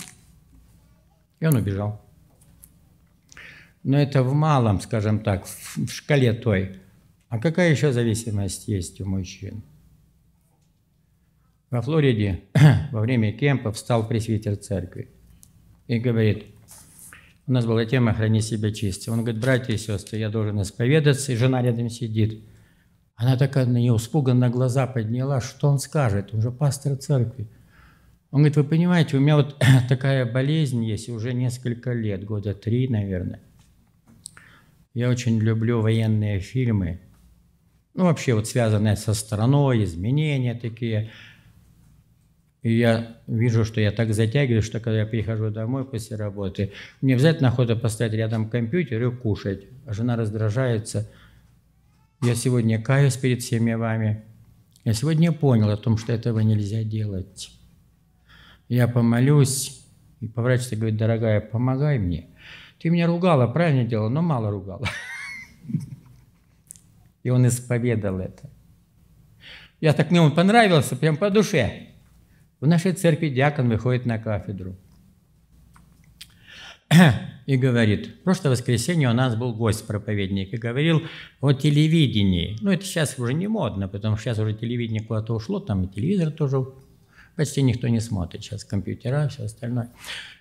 И он убежал но это в малом, скажем так, в, в шкале той. А какая еще зависимость есть у мужчин? Во Флориде *clears throat* во время кемпа встал пресвитер церкви и говорит, у нас была тема «Храни себя чисто». Он говорит, братья и сестры, я должен исповедаться, и жена рядом сидит. Она такая на нее испуганно глаза подняла, что он скажет, он же пастор церкви. Он говорит, вы понимаете, у меня вот *clears throat* такая болезнь есть уже несколько лет, года три, наверное – я очень люблю военные фильмы, ну, вообще вот связанные со страной, изменения такие. И я вижу, что я так затягиваю, что когда я прихожу домой после работы, мне обязательно охота поставить рядом компьютер и кушать. А жена раздражается. Я сегодня каюсь перед всеми вами. Я сегодня понял о том, что этого нельзя делать. Я помолюсь и поворачивается и говорит, дорогая, помогай мне – ты меня ругала, правильно делала, ну, но мало ругала. И он исповедал это. Я так мне он понравился, прям по душе. В нашей церкви диакон выходит на кафедру и говорит, "В прошлое воскресенье у нас был гость-проповедник и говорил о телевидении. Ну, это сейчас уже не модно, потому что сейчас уже телевидение куда-то ушло, там и телевизор тоже Почти никто не смотрит сейчас компьютера, все остальное.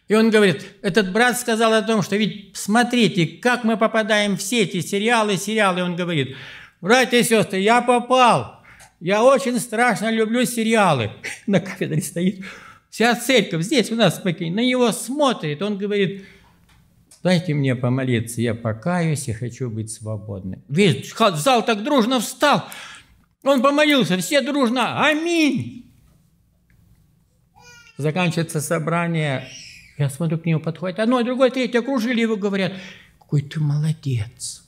И он говорит, этот брат сказал о том, что ведь смотрите, как мы попадаем в сети, сериалы, сериалы. он говорит, братья и сестры, я попал. Я очень страшно люблю сериалы. *laughs* На кафедре стоит вся церковь, здесь у нас в на него смотрит. Он говорит, дайте мне помолиться, я покаюсь и хочу быть свободным. Весь зал так дружно встал. Он помолился, все дружно, аминь. Заканчивается собрание, я смотрю, к нему подходит одно, другое, третье, окружили его, говорят, какой ты молодец.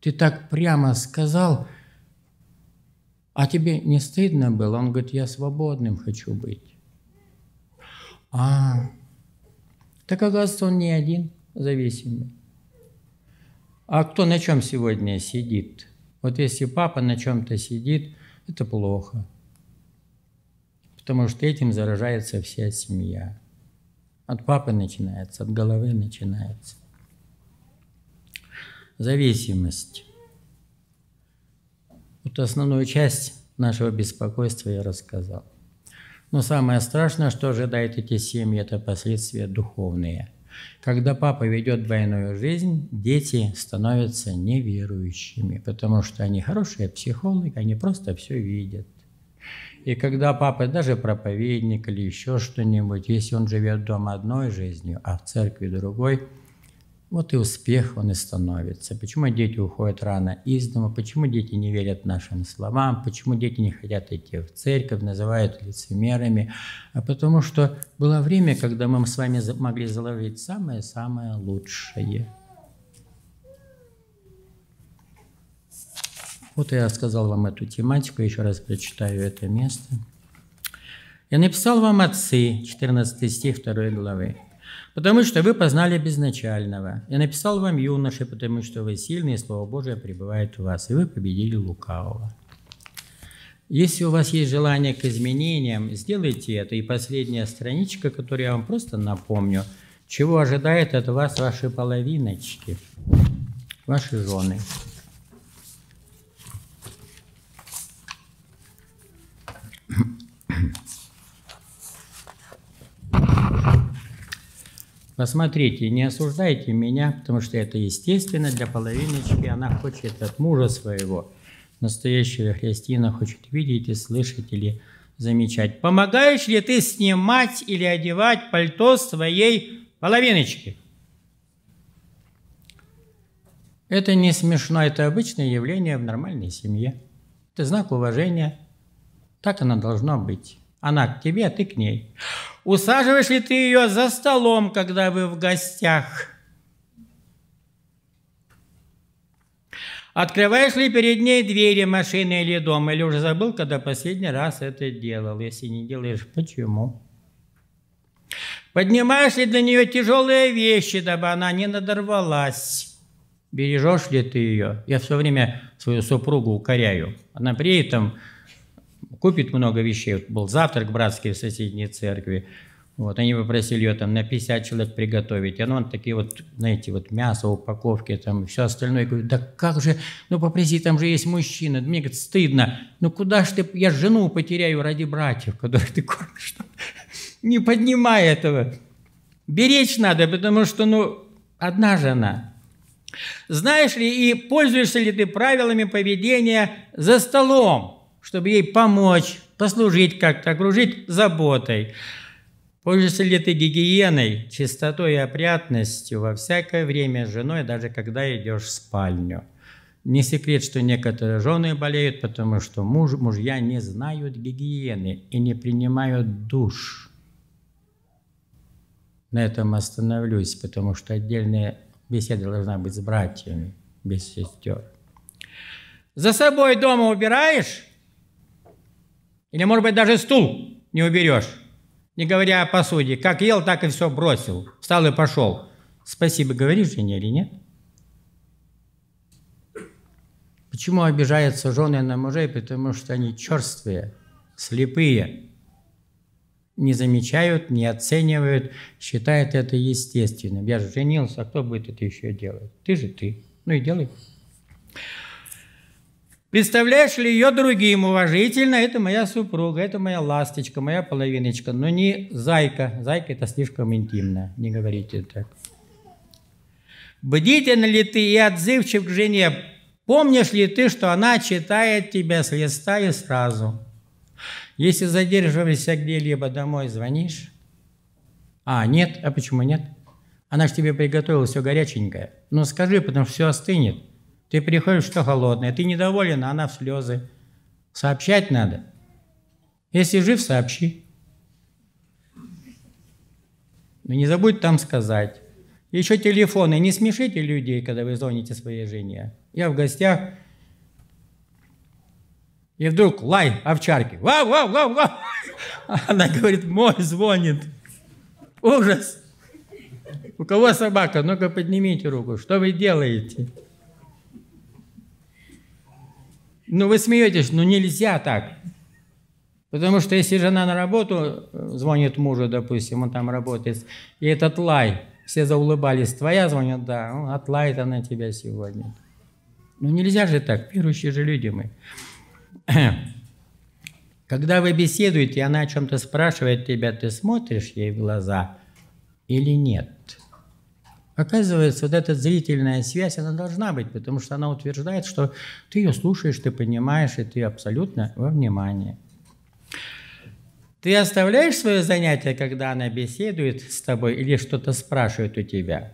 Ты так прямо сказал, а тебе не стыдно было? Он говорит, я свободным хочу быть. А, так оказывается, он не один зависимый. А кто на чем сегодня сидит? Вот если папа на чем-то сидит, это плохо потому что этим заражается вся семья. От папы начинается, от головы начинается. Зависимость. Вот основную часть нашего беспокойства я рассказал. Но самое страшное, что ожидает эти семьи, это последствия духовные. Когда папа ведет двойную жизнь, дети становятся неверующими, потому что они хорошие психологи, они просто все видят. И когда папа даже проповедник или еще что-нибудь, если он живет дома одной жизнью, а в церкви другой, вот и успех он и становится. Почему дети уходят рано из дома, почему дети не верят нашим словам, почему дети не хотят идти в церковь, называют лицемерами. А потому что было время, когда мы с вами могли заложить самое-самое лучшее. Вот я сказал вам эту тематику, еще раз прочитаю это место. «Я написал вам отцы» 14 стих 2 главы потому что вы познали безначального. Я написал вам юноши, потому что вы сильные, Слово Божие пребывает у вас, и вы победили лукавого. Если у вас есть желание к изменениям, сделайте это. И последняя страничка, которую я вам просто напомню, чего ожидает от вас ваши половиночки, ваши жены. Посмотрите, не осуждайте меня, потому что это естественно для половиночки. Она хочет от мужа своего, настоящего христина хочет видеть и слышать или замечать. Помогаешь ли ты снимать или одевать пальто своей половиночки? Это не смешно, это обычное явление в нормальной семье. Это знак уважения. Так оно должно быть. Она к тебе, а ты к ней. Усаживаешь ли ты ее за столом, когда вы в гостях? Открываешь ли перед ней двери машины или дома? Или уже забыл, когда последний раз это делал? Если не делаешь, почему? Поднимаешь ли для нее тяжелые вещи, дабы она не надорвалась? Бережешь ли ты ее? Я все время свою супругу укоряю. Она при этом купит много вещей. Вот был завтрак братский в соседней церкви. Вот, они попросили ее там на 50 человек приготовить. И она ну, такие вот, знаете, вот мясо, упаковки, там все остальное. Я говорю, да как же, ну попроси, там же есть мужчина. Мне говорит, стыдно. Ну куда ж ты, я жену потеряю ради братьев, которых ты кормишь. *laughs* Не поднимай этого. Беречь надо, потому что, ну, одна жена. Знаешь ли, и пользуешься ли ты правилами поведения за столом? чтобы ей помочь, послужить как-то, окружить заботой. Пользуешься ли ты гигиеной, чистотой и опрятностью во всякое время с женой, даже когда идешь в спальню? Не секрет, что некоторые жены болеют, потому что муж, мужья не знают гигиены и не принимают душ. На этом остановлюсь, потому что отдельная беседа должна быть с братьями, без сестер. За собой дома убираешь? Или, может быть, даже стул не уберешь. Не говоря о посуде. Как ел, так и все бросил. Встал и пошел. Спасибо говоришь жене или нет? Почему обижаются жены на мужей? Потому что они черствые, слепые, не замечают, не оценивают, считают это естественным. Я же женился, а кто будет это еще делать? Ты же ты. Ну и делай. Представляешь ли ее другим уважительно? Это моя супруга, это моя ласточка, моя половиночка, но не зайка. Зайка это слишком интимно, не говорите так. Бдителен ли ты и отзывчив к жене? Помнишь ли ты, что она читает тебя с листа и сразу? Если задерживаешься где-либо домой, звонишь? А, нет, а почему нет? Она же тебе приготовила все горяченькое. Ну скажи, потому что все остынет. Ты приходишь, что холодное, ты недоволен, а она в слезы. Сообщать надо. Если жив, сообщи. Но не забудь там сказать. Еще телефоны. Не смешите людей, когда вы звоните своей жене. Я в гостях. И вдруг лай овчарки. Вау, вау, вау, вау. *laughs* Она говорит, мой звонит. Ужас. У кого собака? Ну-ка поднимите руку. Что вы делаете? Ну вы смеетесь, но ну, нельзя так. Потому что если жена на работу э, звонит мужу, допустим, он там работает, и этот лай, все заулыбались, твоя звонит, да, ну, отлает она тебя сегодня. Ну нельзя же так, верующие же люди мы. *clears throat* Когда вы беседуете, и она о чем-то спрашивает тебя, ты смотришь ей в глаза или нет? Оказывается, вот эта зрительная связь, она должна быть, потому что она утверждает, что ты ее слушаешь, ты понимаешь, и ты абсолютно во внимании. Ты оставляешь свое занятие, когда она беседует с тобой или что-то спрашивает у тебя?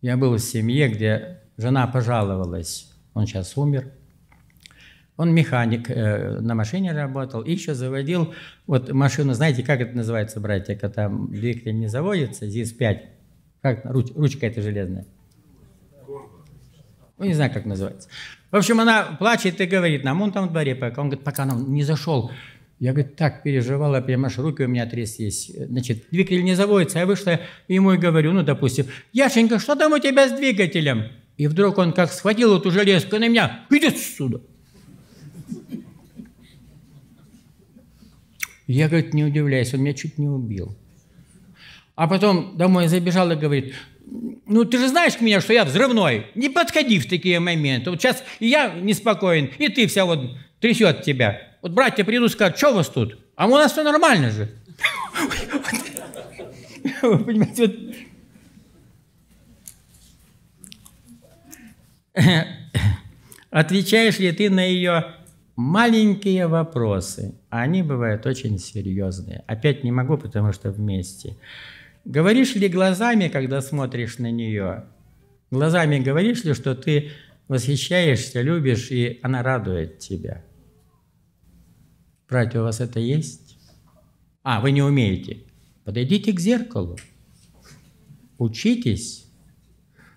Я был в семье, где жена пожаловалась, он сейчас умер. Он механик, э, на машине работал, и еще заводил вот машину, знаете, как это называется, братья, когда двигатель не заводится, ЗИС-5, как руч, ручка эта железная? Ну, не знаю, как называется. В общем, она плачет и говорит нам, он там в дворе пока. Он говорит, пока нам не зашел. Я, говорю: так переживала, понимаешь, руки у меня тряслись. Значит, двигатель не заводится. Я вышла и ему и говорю, ну, допустим, Яшенька, что там у тебя с двигателем? И вдруг он как схватил эту железку на меня. Иди отсюда. Я, говорит, не удивляюсь, он меня чуть не убил. А потом домой забежал и говорит, ну ты же знаешь меня, что я взрывной. Не подходи в такие моменты. Вот сейчас и я неспокоен, и ты вся вот трясет тебя. Вот братья придут и скажут, что у вас тут? А у нас все нормально же. *laughs* Вы понимаете, *laughs* Отвечаешь ли ты на ее маленькие вопросы? Они бывают очень серьезные. Опять не могу, потому что вместе. Говоришь ли глазами, когда смотришь на нее? Глазами говоришь ли, что ты восхищаешься, любишь, и она радует тебя? Братья, у вас это есть? А, вы не умеете. Подойдите к зеркалу. Учитесь.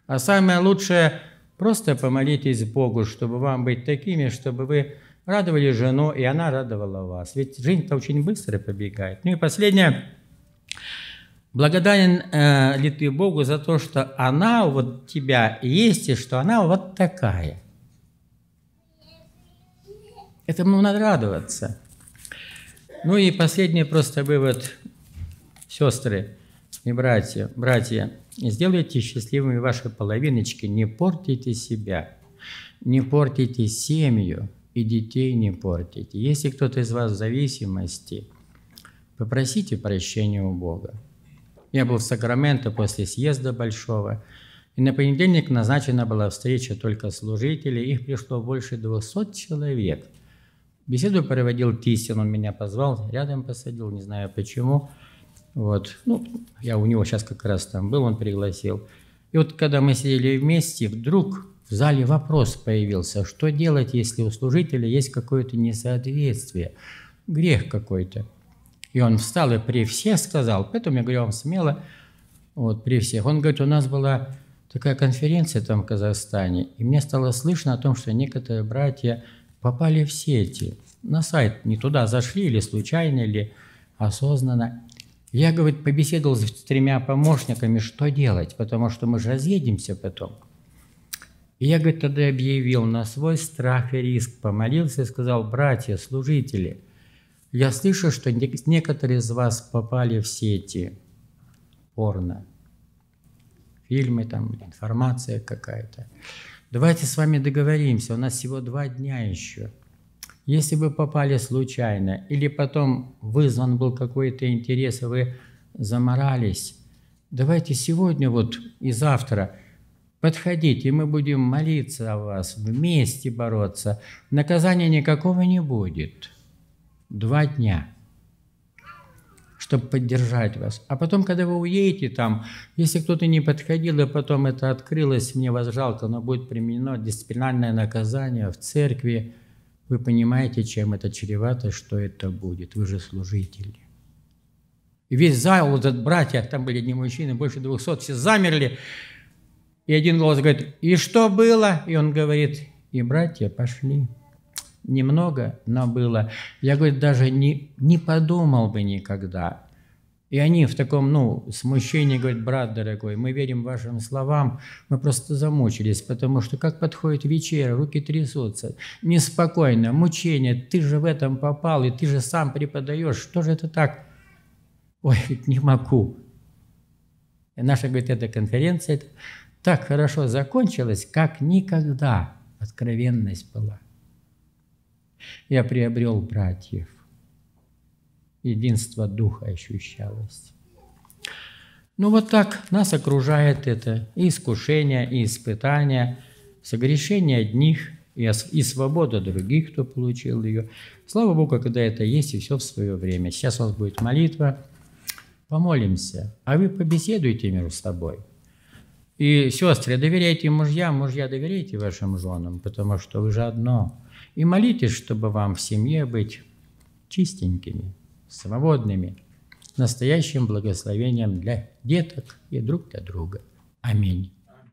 А самое лучшее – просто помолитесь Богу, чтобы вам быть такими, чтобы вы радовали жену, и она радовала вас. Ведь жизнь-то очень быстро побегает. Ну и последнее – Благодарен э, ли ты Богу за то, что она вот тебя есть, и что она вот такая? Этому ну, надо радоваться. Ну и последний просто вывод, сестры и братья, братья, сделайте счастливыми ваши половиночки, не портите себя, не портите семью и детей не портите. Если кто-то из вас в зависимости, попросите прощения у Бога. Я был в Сакраменто после съезда большого, и на понедельник назначена была встреча только служителей, их пришло больше 200 человек. Беседу проводил Тисин, он меня позвал, рядом посадил, не знаю почему. Вот, ну, я у него сейчас как раз там был, он пригласил. И вот когда мы сидели вместе, вдруг в зале вопрос появился, что делать, если у служителя есть какое-то несоответствие, грех какой-то – и он встал и при всех сказал, поэтому я говорю «А вам смело, вот при всех. Он говорит, у нас была такая конференция там в Казахстане, и мне стало слышно о том, что некоторые братья попали в сети, на сайт не туда зашли, или случайно, или осознанно. Я, говорит, побеседовал с тремя помощниками, что делать, потому что мы же разъедемся потом. И я, говорит, тогда объявил на свой страх и риск, помолился и сказал, братья, служители, я слышу, что некоторые из вас попали в сети порно, фильмы там, информация какая-то. Давайте с вами договоримся, у нас всего два дня еще. Если вы попали случайно или потом вызван был какой-то интерес, и вы заморались, давайте сегодня вот и завтра подходите, мы будем молиться о вас, вместе бороться. Наказания никакого не будет – два дня, чтобы поддержать вас. А потом, когда вы уедете там, если кто-то не подходил, и потом это открылось, мне вас жалко, но будет применено дисциплинарное наказание в церкви, вы понимаете, чем это чревато, что это будет. Вы же служители. И весь зал, вот этот братья, там были одни мужчины, больше двухсот, все замерли. И один голос говорит, и что было? И он говорит, и братья пошли немного, но было. Я, говорю, даже не, не подумал бы никогда. И они в таком, ну, смущении говорят, брат дорогой, мы верим вашим словам, мы просто замучились, потому что как подходит вечера, руки трясутся, неспокойно, мучение, ты же в этом попал, и ты же сам преподаешь, что же это так? Ой, не могу. И наша, говорит, эта конференция так хорошо закончилась, как никогда откровенность была. Я приобрел братьев. Единство духа ощущалось. Ну вот так нас окружает это и искушение, и испытание, согрешение одних и, и свобода других, кто получил ее. Слава Богу, когда это есть, и все в свое время. Сейчас у вас будет молитва. Помолимся, а вы побеседуйте между собой. И, сестры, доверяйте мужьям, мужья доверяйте вашим женам, потому что вы же одно – и молитесь, чтобы вам в семье быть чистенькими, свободными, настоящим благословением для деток и друг для друга. Аминь.